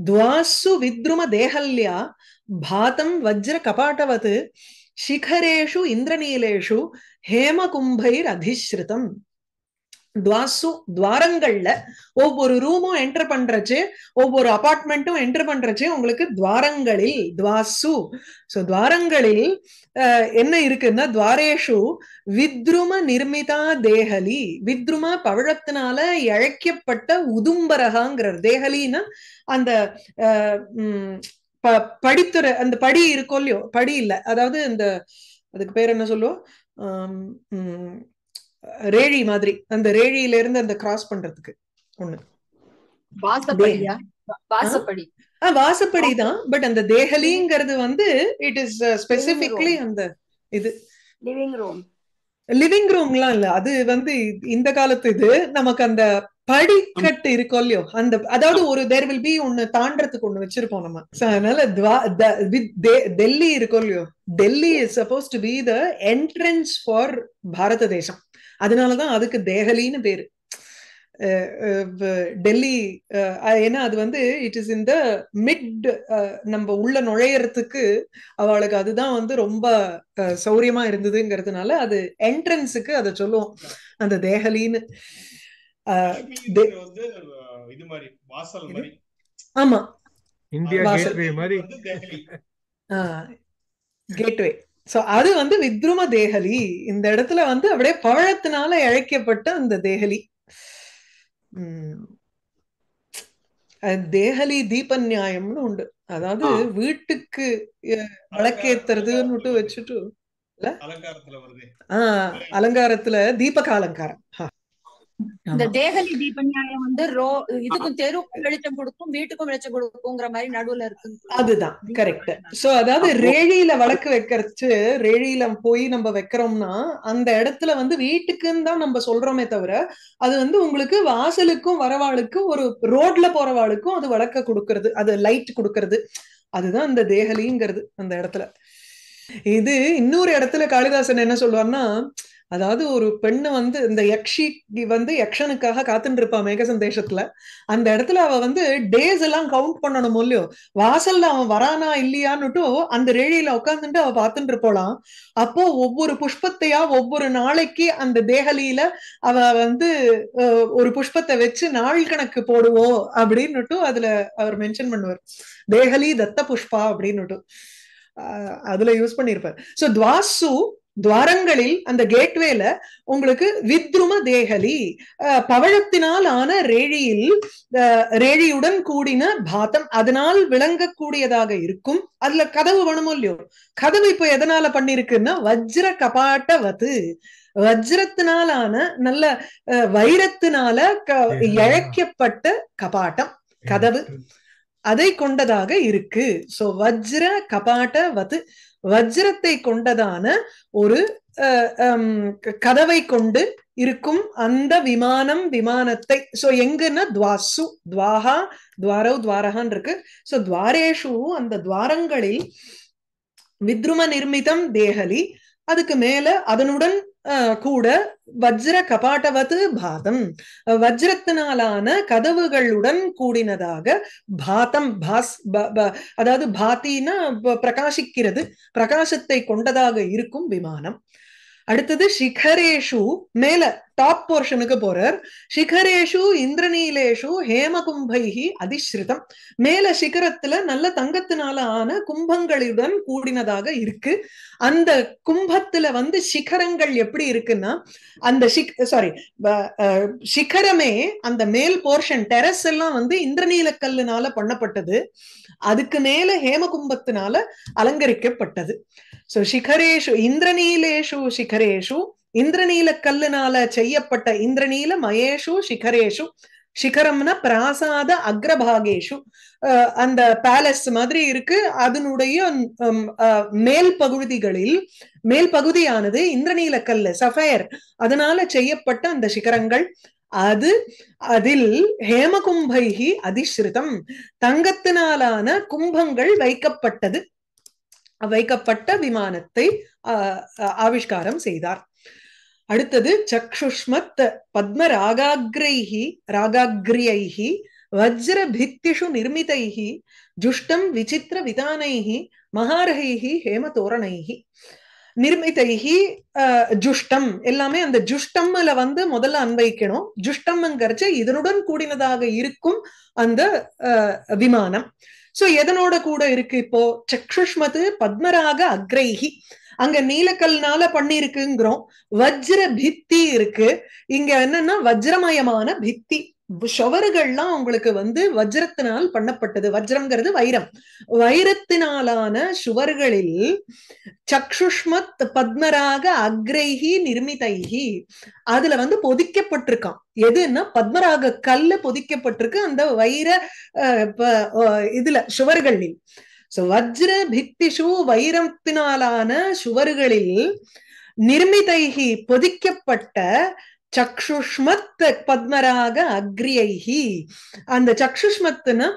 துவாசு வித்ரும தேகல்யா பாதம் வஜ்ர கபாட்டவது சிகரேஷு இந்திரநீலேஷு ஹேமகும்பைர் அதிஸ்ருதம் துவாசு துவாரங்கள்ல ஒவ்வொரு ரூமும் என்டர் பண்றச்சு ஒவ்வொரு அபார்ட்மெண்ட்டும் என்டர் பண்றச்சு உங்களுக்கு துவாரங்களில் துவாசு சோ துவாரங்களில் என்ன இருக்குன்னா துவாரேஷு வித்ரும நிர்மிதா தேஹலி வித்ரும பவழத்தினால இழைக்கப்பட்ட உதும்பரகாங்கிறார் தேஹலின்னா அந்த ப படித்துற அந்த படி இருக்கோ இல்லையோ படி இல்லை அதாவது இந்த அதுக்கு பேர் என்ன சொல்லுவோம் ரேழி மாதிரி அந்த ரேழியில இருந்து அந்த கிராஸ் பண்றதுக்கு ஒண்ணு வாசப்படி வாசப்படி தான் பட் அந்த தேஹலிங்கிறது வந்து இட் இஸ் ஸ்பெசிபிக்லி அந்த இது லிவிங் ரூம் லிவிங் ரூம்லாம் இல்ல அது வந்து இந்த காலத்து இது நமக்கு அந்த படிக்கட்டு இருக்கும் இல்லையோ அந்த அதாவது ஒரு தேர் வில் பி ஒண்ணு தாண்டறதுக்கு ஒண்ணு வச்சிருப்போம் நம்ம அதனால டெல்லி இருக்கும் இல்லையோ Delhi is supposed to be the entrance for Bharat தேசம் அதனாலதான் அதுக்கு தேகலின்னு பேரு டெல்லி ஏன்னா அது வந்து இட் இஸ் இந்த மிட் நம்ம உள்ள நுழையறதுக்கு அவளுக்கு அதுதான் வந்து ரொம்ப சௌரியமா இருந்ததுங்கிறதுனால அது என்ட்ரன்ஸுக்கு அதை சொல்லுவோம் அந்த தேகலின்னு மாதிரி ஆமா இந்தியா கேட்வே மாதிரி கேட்வே சோ அது வந்து வித்ரும தேகலி இந்த இடத்துல வந்து அப்படியே பவழத்தினால இழைக்கப்பட்ட அந்த தேகலி தேகலி தீப நியாயம்னு உண்டு அதாவது வீட்டுக்கு வழக்கேத்துறதுன்னு மட்டும் வச்சுட்டு அலங்காரத்துல தீபக அலங்காரம் இந்த தேகலி தீபநியாயம் வந்து ரோ இதுக்கும் தெருவுக்கும் வெளிச்சம் கொடுக்கும் வீட்டுக்கும் வெளிச்சம் கொடுக்கும்ங்கிற மாதிரி நடுவுல இருக்கு அதுதான் கரெக்ட் சோ அதாவது ரேழியில வழக்கு வைக்கிறச்சு ரேழியில போய் நம்ம வைக்கிறோம்னா அந்த இடத்துல வந்து வீட்டுக்குன்னு தான் நம்ம சொல்றோமே தவிர அது வந்து உங்களுக்கு வாசலுக்கும் வரவாளுக்கும் ஒரு ரோட்ல போறவாளுக்கும் அது வழக்க கொடுக்கறது அது லைட் கொடுக்கறது அதுதான் அந்த தேகலிங்கிறது அந்த இடத்துல இது இன்னொரு இடத்துல காளிதாசன் என்ன சொல்லுவார்னா அதாவது ஒரு பெண்ணு வந்து இந்த யக்ஷி வந்து யக்ஷனுக்காக காத்துட்டு இருப்பா மேக சந்தேஷத்துல அந்த இடத்துல அவ வந்து டேஸ் எல்லாம் கவுண்ட் பண்ணணும் இல்லையோ வாசல்ல அவன் வரானா இல்லையான்னுட்டு அந்த ரேழியில உட்காந்துட்டு அவ பார்த்துட்டு இருப்போலாம் அப்போ ஒவ்வொரு புஷ்பத்தையா ஒவ்வொரு நாளைக்கு அந்த தேகலியில அவ வந்து ஒரு புஷ்பத்தை வச்சு நாள் கணக்கு போடுவோம் அப்படின்னுட்டு அதுல அவர் மென்ஷன் பண்ணுவார் தேகலி தத்த புஷ்பா அப்படின்னுட்டு அதுல யூஸ் பண்ணிருப்பார் சோ துவாசு துவாரங்களில் அந்த கேட்வேல உங்களுக்கு வித்ரும தேகலி பவழத்தினால் ஆன ரேழியில் ரேழியுடன் கூடின பாத்தம் அதனால் விளங்கக்கூடியதாக இருக்கும் அதுல கதவு வேணுமோ இல்லையோ கதவு இப்ப எதனால பண்ணிருக்குன்னா வஜ்ர கபாட்ட வது வஜ்ரத்தினாலான நல்ல வைரத்தினால இழைக்கப்பட்ட கபாட்டம் கதவு அதை கொண்டதாக இருக்கு சோ வஜ்ர கபாட்ட வது வஜ்ரத்தை கொண்டதான ஒரு கதவை கொண்டு இருக்கும் அந்த விமானம் விமானத்தை சோ எங்கன்னா துவாசு துவாகா துவாரவ் துவாரகான் இருக்கு சோ துவாரேஷு அந்த துவாரங்களில் வித்ரும நிர்மிதம் தேகலி அதுக்கு மேல அதனுடன் கூட வஜ்ர கபாட்டவது பாதம் வஜ்ரத்தினாலான கதவுகளுடன் கூடினதாக பாதம் பாஸ் அதாவது பாத்தினா பிரகாசிக்கிறது பிரகாசத்தை கொண்டதாக இருக்கும் விமானம் அடுத்தது சிகரேஷு மேல டாப் போர்ஷனுக்கு போறார் சிகரேஷு இந்திரநீலேஷு ஹேம கும்பைகி அதிஸ்ரிதம் மேல சிகரத்துல நல்ல தங்கத்தினால ஆன கும்பங்களுடன் கூடினதாக இருக்கு அந்த கும்பத்துல வந்து சிகரங்கள் எப்படி இருக்குன்னா அந்த சாரி சிகரமே அந்த மேல் போர்ஷன் டெரஸ் எல்லாம் வந்து இந்திரநீல கல்லுனால பண்ணப்பட்டது அதுக்கு மேல ஹேமகும்பத்தினால அலங்கரிக்கப்பட்டது சோ சிகரேஷு இந்திரநீலேஷு சிகரேஷு இந்திரநீல கல்லுனால செய்யப்பட்ட இந்திரநீல மயேஷு சிகரேஷு சிகரம்னா பிராசாத அக்ரபாகேஷு அந்த பேலஸ் மாதிரி இருக்கு அதனுடைய மேல் பகுதிகளில் மேல் பகுதியானது இந்திரநீல கல் சஃபயர் அதனால செய்யப்பட்ட அந்த சிகரங்கள் அது அதில் ஹேமகும்பைகி அதிசிருதம் தங்கத்தினாலான கும்பங்கள் வைக்கப்பட்டது வைக்கப்பட்ட விமானத்தை ஆவிஷ்காரம் செய்தார் அடுத்தது சக்ஷுஷ்மத் பத்ம ராகாகிரைஹி ராகாகிரியைஹி வஜ்ர பித்திஷு நிர்மிதைஹி ஜுஷ்டம் விசித்திர விதானைஹி மகாரகைஹி ஹேமதோரணைஹி நிர்மிதைஹி ஜுஷ்டம் எல்லாமே அந்த ஜுஷ்டம்ல வந்து முதல்ல அன்வைக்கணும் ஜுஷ்டம்ங்கிறச்ச இதனுடன் கூடினதாக இருக்கும் அந்த விமானம் சோ எதனோட கூட இருக்கு இப்போ சக்ஷுஷ்மது பத்மராக அக்ரைஹி அங்க நீலக்கல்னால பண்ணிருக்குங்கிறோம் வஜ்ர பித்தி இருக்கு இங்க என்னன்னா வஜ்ரமயமான பித்தி ஷவர்கள்லாம் உங்களுக்கு வந்து வஜ்ரத்தினால் பண்ணப்பட்டது வஜ்ரம்ங்கிறது வைரம் வைரத்தினாலான சுவர்களில் சக்ஷுஷ்மத் பத்மராக அக்ரைஹி நிர்மிதைஹி அதுல வந்து பொதிக்கப்பட்டிருக்கான் எதுன்னா பத்மராக கல்லு பொதிக்கப்பட்டிருக்கு அந்த வைர இதுல சுவர்களில் சோ வஜ்ர பித்திஷு வைரத்தினாலான சுவர்களில் நிர்மிதைகி பொதிக்கப்பட்ட சக்ஷுஷ்மத் பத்மராக அக்ரியைகி அந்த சக்ஷுஷ்மத்துனா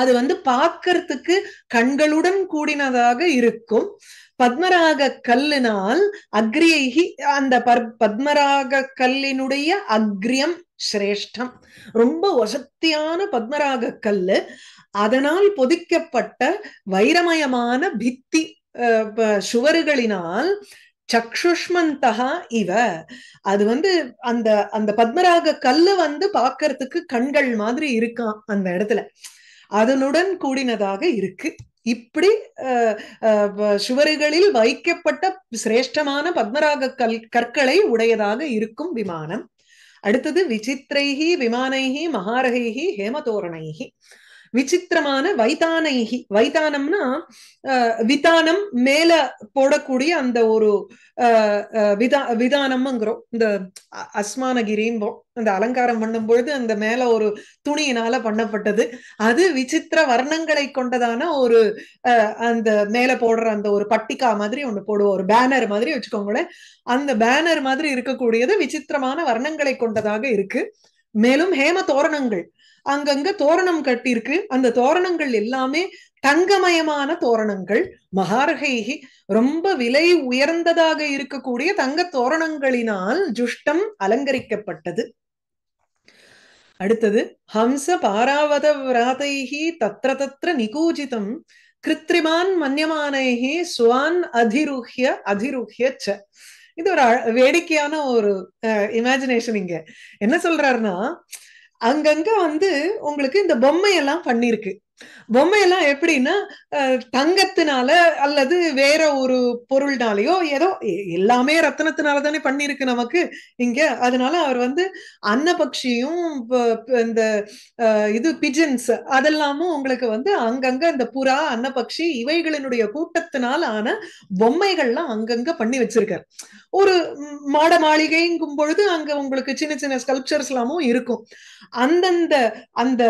அது வந்து பார்க்கறதுக்கு கண்களுடன் கூடினதாக இருக்கும் பத்மராக கல்லினால் அக்ரியைகி அந்த பத்மராக கல்லினுடைய அக்ரியம் சிரேஷ்டம் ரொம்ப வசத்தியான பத்மராக கல்லு அதனால் பொதிக்கப்பட்ட வைரமயமான பித்தி சுவர்களினால் சக்ஷுஷ்மந்தகா இவ அது வந்து அந்த அந்த பத்மராக கல்லு வந்து பாக்குறதுக்கு கண்கள் மாதிரி இருக்கான் அந்த இடத்துல அதனுடன் கூடினதாக இருக்கு இப்படி சுவர்களில் வைக்கப்பட்ட சிரேஷ்டமான பத்மராக கல் கற்களை உடையதாக இருக்கும் விமானம் அடுத்தது விசித்திரைகி விமானைகி மகாரகைகி ஹேமதோரணைகி விசித்திரமான வைத்தானைகி வைத்தானம்னா விதானம் மேல போடக்கூடிய அந்த ஒரு விதா விதானம்ங்கிறோம் இந்த அஸ்மானகிரின்போம் அந்த அலங்காரம் பண்ணும் பொழுது அந்த மேல ஒரு துணியினால பண்ணப்பட்டது அது விசித்திர வர்ணங்களை கொண்டதான ஒரு அந்த மேல போடுற அந்த ஒரு பட்டிக்கா மாதிரி ஒண்ணு போடுவோம் ஒரு பேனர் மாதிரி வச்சுக்கோங்களேன் அந்த பேனர் மாதிரி இருக்கக்கூடியது விசித்திரமான வர்ணங்களை கொண்டதாக இருக்கு மேலும் ஹேம தோரணங்கள் அங்கங்க தோரணம் கட்டியிருக்கு அந்த தோரணங்கள் எல்லாமே தங்கமயமான தோரணங்கள் மகாரகைகி ரொம்ப விலை உயர்ந்ததாக இருக்கக்கூடிய தங்க தோரணங்களினால் ஜுஷ்டம் அலங்கரிக்கப்பட்டது அடுத்தது ஹம்ச பாராவத விராதைகி தத்திர தத்திர நிகூஜிதம் கிருத்திரிமான் மன்யமானைகி சுவான் அதிருஹ்ய அதிருஹிய ச இது ஒரு வேடிக்கையான ஒரு இமேஜினேஷன் இங்க என்ன சொல்றாருன்னா அங்கங்க வந்து உங்களுக்கு இந்த பொம்மையெல்லாம் பண்ணிருக்கு பொம்மையெல்லாம் எப்படின்னா தங்கத்தினால அல்லது வேற ஒரு பொருள்னாலேயோ ஏதோ எல்லாமே ரத்தனத்தினால தானே பண்ணிருக்கு நமக்கு இங்க அதனால அவர் வந்து அன்னபக்ஷியும் இந்த இது பிஜன்ஸ் அதெல்லாமும் உங்களுக்கு வந்து அங்கங்க இந்த புறா அன்னபக்ஷி இவைகளினுடைய கூட்டத்தினால ஆன பொம்மைகள்லாம் அங்கங்க பண்ணி வச்சிருக்காரு ஒரு மாட மாளிகைங்கும் பொழுது அங்க உங்களுக்கு சின்ன சின்ன ஸ்கல்ப்சர்ஸ் எல்லாமும் இருக்கும் அந்தந்த அந்த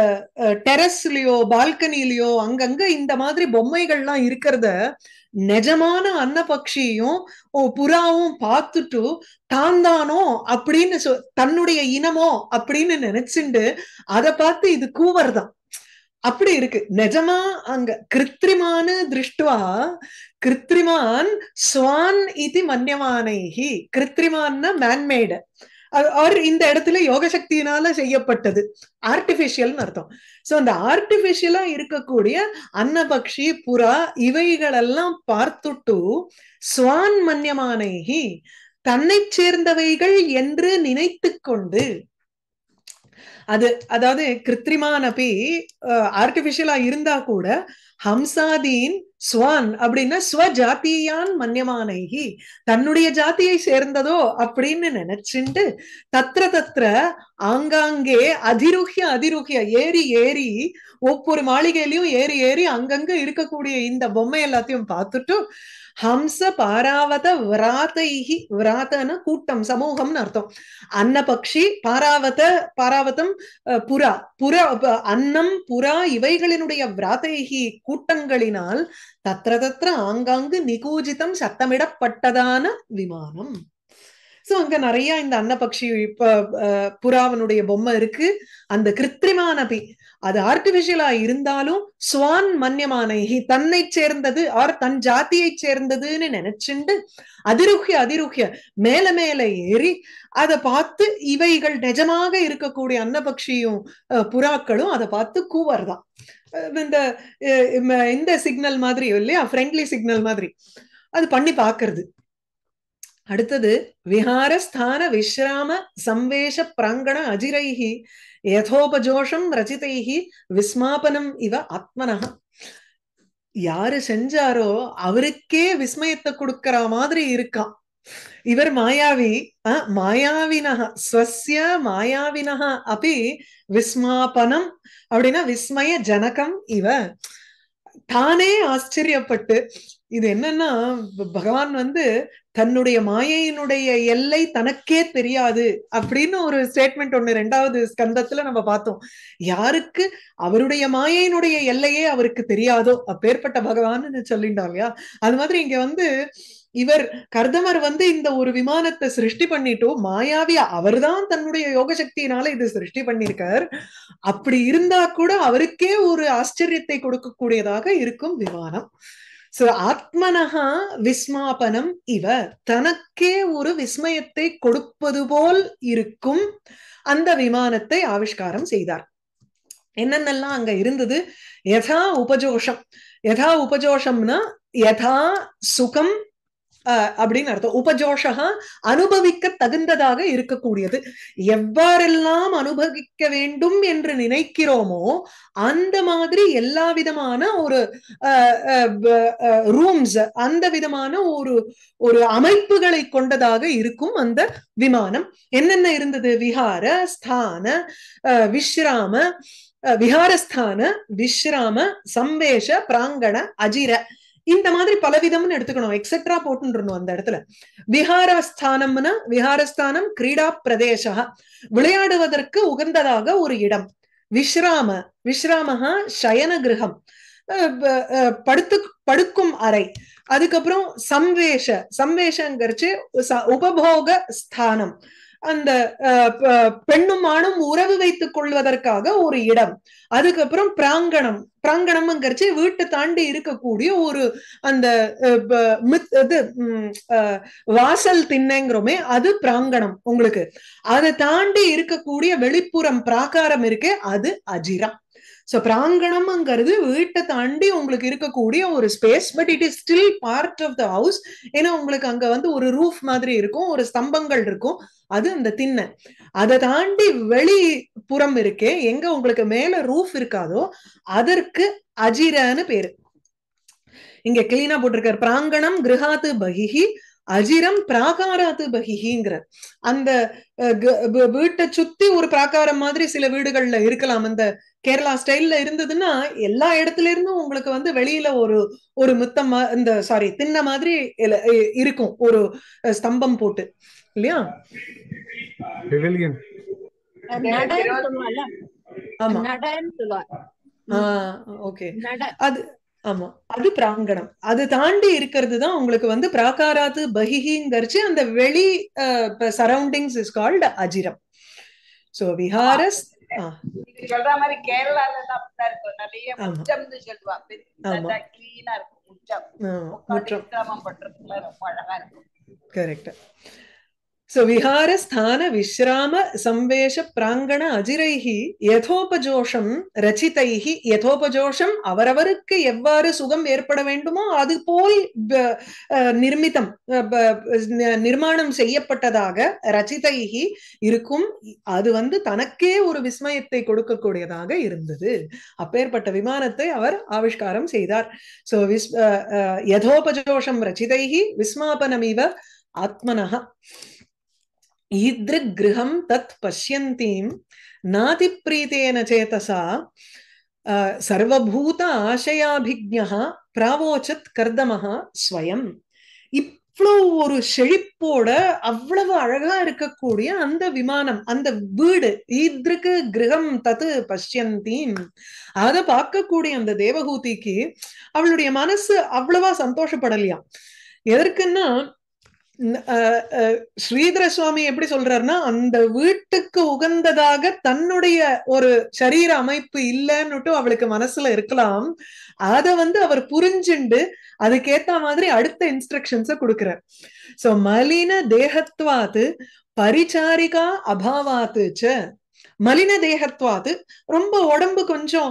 டெரஸ்லயோ பால்க பால்கனிலையோ அங்கங்க இந்த மாதிரி பொம்மைகள்லாம் இருக்கிறத நிஜமான அன்ன ஓ புறாவும் பார்த்துட்டு தான் தானோ அப்படின்னு சொ தன்னுடைய இனமோ அப்படின்னு நினைச்சுண்டு அதை பார்த்து இது கூவர்தான் அப்படி இருக்கு நிஜமா அங்க கிருத்திரிமான திருஷ்டுவா கிருத்திரிமான் சுவான் இது மன்யமானைகி கிருத்திரிமான்னா மேன்மேடு ஆர் இந்த இடத்துல யோக சக்தியினால செய்யப்பட்டது ஆர்டிபிஷியல்னு அர்த்தம் சோ அந்த ஆர்டிபிஷியலா இருக்கக்கூடிய அன்னபக்ஷி புறா இவைகளெல்லாம் பார்த்துட்டு சுவான் மன்யமானேகி தன்னை சேர்ந்தவைகள் என்று நினைத்து கொண்டு அது அதாவது கிருத்திரிமானபி ஆர்டிபிஷியலா இருந்தா கூட ஹம்சாதீன் ஸ்வான் அப்படின்னா ஸ்வஜாத்தியான் மன்னியமானைகி தன்னுடைய ஜாத்தியை சேர்ந்ததோ அப்படின்னு நினைச்சுண்டு தத்திர தத்திர ஆங்காங்கே அதிருகிய அதிருகிய ஏறி ஏறி ஒவ்வொரு மாளிகையிலையும் ஏறி ஏறி அங்கங்க இருக்கக்கூடிய இந்த பொம்மை எல்லாத்தையும் பார்த்துட்டு ஹம்ச பாராவத விராதைஹி விராதன கூட்டம் சமூகம்னு அர்த்தம் அன்ன பக்ஷி பாராவத பாராவதம் புறா புற அன்னம் புறா இவைகளினுடைய விராதைகி கூட்டங்களினால் தத்திர தத்திர ஆங்காங்கு நிகூஜிதம் சத்தமிடப்பட்டதான விமானம் சோ அங்க நிறைய இந்த அன்னபக்ஷி புறாவனுடைய பொம்மை இருக்கு அந்த கிருத்திரிமான பி அது ஆர்டிபிஷியலா இருந்தாலும் ஸ்வான் மன்யமானை தன்னை சேர்ந்தது ஆர் தன் ஜாத்தியை சேர்ந்ததுன்னு நினைச்சுண்டு அதிருக்கிய அதிருக்கிய மேல மேல ஏறி அதை பார்த்து இவைகள் நிஜமாக இருக்கக்கூடிய அன்னபக்ஷியும் புறாக்களும் அதை பார்த்து கூவர்தான் இந்த இந்த சிக்னல் மாதிரி இல்லையா ஃப்ரெண்ட்லி சிக்னல் மாதிரி அது பண்ணி பாக்குறது அடுத்தது விஹாரஸ்தான விஸ்ராம சம்வேஷ பிராங்கண அஜிரைஹி யதோபஜோஷம் ரச்சிதைஹி விஸ்மாபனம் இவ ஆத்மனஹ யாரு செஞ்சாரோ அவருக்கே விஸ்மயத்தை கொடுக்கற மாதிரி இருக்கான் இவர் மாயாவி ஆஹ் மாயாவினஹ ஸ்வசிய மாயாவினஹ அப்படி விஸ்மாபனம் அப்படின்னா விஸ்மய ஜனகம் இவ தானே ஆச்சரியப்பட்டு இது என்னன்னா பகவான் வந்து தன்னுடைய மாயையினுடைய எல்லை தனக்கே தெரியாது அப்படின்னு ஒரு ஸ்டேட்மெண்ட் ஒண்ணு ரெண்டாவது ஸ்கந்தத்துல நம்ம பார்த்தோம் யாருக்கு அவருடைய மாயையினுடைய எல்லையே அவருக்கு தெரியாதோ அப்பேற்பட்ட பகவான்னு சொல்லிட்டாங்க இல்லையா அது மாதிரி இங்க வந்து இவர் கர்தமர் வந்து இந்த ஒரு விமானத்தை சிருஷ்டி பண்ணிட்டோ மாயாவியா அவர்தான் தன்னுடைய யோக சக்தியினால இது சிருஷ்டி பண்ணியிருக்கார் அப்படி இருந்தா கூட அவருக்கே ஒரு ஆச்சரியத்தை கொடுக்கக்கூடியதாக இருக்கும் விமானம் சோ ஆத்மனஹா விஸ்மாபனம் இவ தனக்கே ஒரு விஸ்மயத்தை கொடுப்பது போல் இருக்கும் அந்த விமானத்தை ஆவிஷ்காரம் செய்தார் என்னென்னலாம் அங்க இருந்தது யதா உபஜோஷம் யதா உபஜோஷம்னா யதா சுகம் அப்படின்னு அர்த்தம் உபஜோஷகா அனுபவிக்க தகுந்ததாக இருக்கக்கூடியது எவ்வாறெல்லாம் அனுபவிக்க வேண்டும் என்று நினைக்கிறோமோ அந்த மாதிரி எல்லா விதமான ஒரு ரூம்ஸ் அந்த விதமான ஒரு ஒரு அமைப்புகளை கொண்டதாக இருக்கும் அந்த விமானம் என்னென்ன இருந்தது விஹார ஸ்தான விஸ்ராம விஹாரஸ்தான விஸ்ராம சம்பேஷ பிராங்கண அஜிர இந்த மாதிரி பலவிதம்னு எடுத்துக்கணும் எக்ஸெட்ரா போட்டுருணும் அந்த இடத்துல விஹாரஸ்தானம்னா விஹாரஸ்தானம் கிரீடா பிரதேச விளையாடுவதற்கு உகந்ததாக ஒரு இடம் விஸ்ராம விஸ்ராமஹா சயன கிரகம் படுத்து படுக்கும் அறை அதுக்கப்புறம் சம்வேஷ சம்வேஷங்கிறச்சு உபபோக ஸ்தானம் அந்த பெண்ணும் ஆணும் உறவு வைத்துக் கொள்வதற்காக ஒரு இடம் அதுக்கப்புறம் பிராங்கணம் பிராங்கணம்ங்கிறச்சு வீட்டை தாண்டி இருக்கக்கூடிய ஒரு அந்த இது வாசல் திண்ணைங்கிறோமே அது பிராங்கணம் உங்களுக்கு அதை தாண்டி இருக்கக்கூடிய வெளிப்புறம் பிராகாரம் இருக்கு அது அஜிரா சோ பிராங்கணம்ங்கிறது வீட்டை தாண்டி உங்களுக்கு இருக்கக்கூடிய ஒரு space but it is still part of the house ஏன்னா உங்களுக்கு அங்க வந்து ஒரு ரூஃப் மாதிரி இருக்கும் ஒரு ஸ்தம்பங்கள் இருக்கும் அது அந்த திண்ணை அதை தாண்டி வெளி புறம் இருக்கே எங்க உங்களுக்கு மேல ரூஃப் இருக்காதோ அதற்கு அஜிரன்னு பேரு இங்க கிளீனா போட்டிருக்காரு பிராங்கணம் கிரகாத்து பகிஹி அஜிரம் பிராகாராது பகிஹிங்கிற அந்த வீட்டை சுத்தி ஒரு பிராகாரம் மாதிரி சில வீடுகள்ல இருக்கலாம் அந்த கேரளா ஸ்டைல்ல இருந்ததுன்னா எல்லா இடத்துல இருந்தும் உங்களுக்கு வந்து வெளியில ஒரு ஒரு முத்தம் இந்த சாரி தின்ன மாதிரி இருக்கும் ஒரு ஸ்தம்பம் போட்டு இல்லையா ஆமா ஓகே அது ஆமா அது பிராங்கணம் அது தாண்டி இருக்கிறது தான் உங்களுக்கு வந்து பிராகாராத்து பகிஹிங்கரிச்சு அந்த வெளி சரௌண்டிங்ஸ் இஸ் கால்ட் அஜிரம் சோ விஹாரஸ் சொல்ற மாதிரி கேரளால இருக்கும் நிறைய இருக்கும் ரொம்ப அழகா இருக்கும் கரெக்ட் சோ விஹாரஸ்தான விஸ்ராம சம்வேஷ பிராங்கண அஜிரைஹி யதோபஜோஷம் ரச்சிதைஹி யதோபஜோஷம் அவரவருக்கு எவ்வாறு சுகம் ஏற்பட வேண்டுமோ அது போல் நிர்மிதம் நிர்மாணம் செய்யப்பட்டதாக ரச்சிதைஹி இருக்கும் அது வந்து தனக்கே ஒரு விஸ்மயத்தை கொடுக்கக்கூடியதாக இருந்தது அப்பேற்பட்ட விமானத்தை அவர் ஆவிஷ்காரம் செய்தார் சோ விஸ் யதோபஜோஷம் ரச்சிதைஹி விஸ்மாபனமிவ ஆத்மனஹா ஈதகிருகம் தத் பசியந்தீம் நாதிப்பிரீத்தேன சேதசா சர்வபூத ஆசையாபிக்யா பிராவோச்சத் கர்தமஹா ஸ்வயம் இவ்வளோ ஒரு செழிப்போட அவ்வளவு அழகா இருக்கக்கூடிய அந்த விமானம் அந்த வீடு ஈத்ருக்கு கிரகம் தத்து பஷ்யந்தீம் அதை பார்க்கக்கூடிய அந்த தேவகூதிக்கு அவளுடைய மனசு அவ்வளவா சந்தோஷப்படலையா எதற்குன்னா ஸ்ரீதர சுவாமி எப்படி சொல்றாருன்னா அந்த வீட்டுக்கு உகந்ததாக தன்னுடைய ஒரு சரீர அமைப்பு இல்லைன்னுட்டு அவளுக்கு மனசுல இருக்கலாம் அத வந்து அவர் புரிஞ்சுண்டு அதுக்கேத்த மாதிரி அடுத்த இன்ஸ்ட்ரக்ஷன்ஸ கொடுக்குறார் சோ மலின தேகத்வாது பரிச்சாரிகா அபாவாத்து ச மலின தேகத்வாது ரொம்ப உடம்பு கொஞ்சம்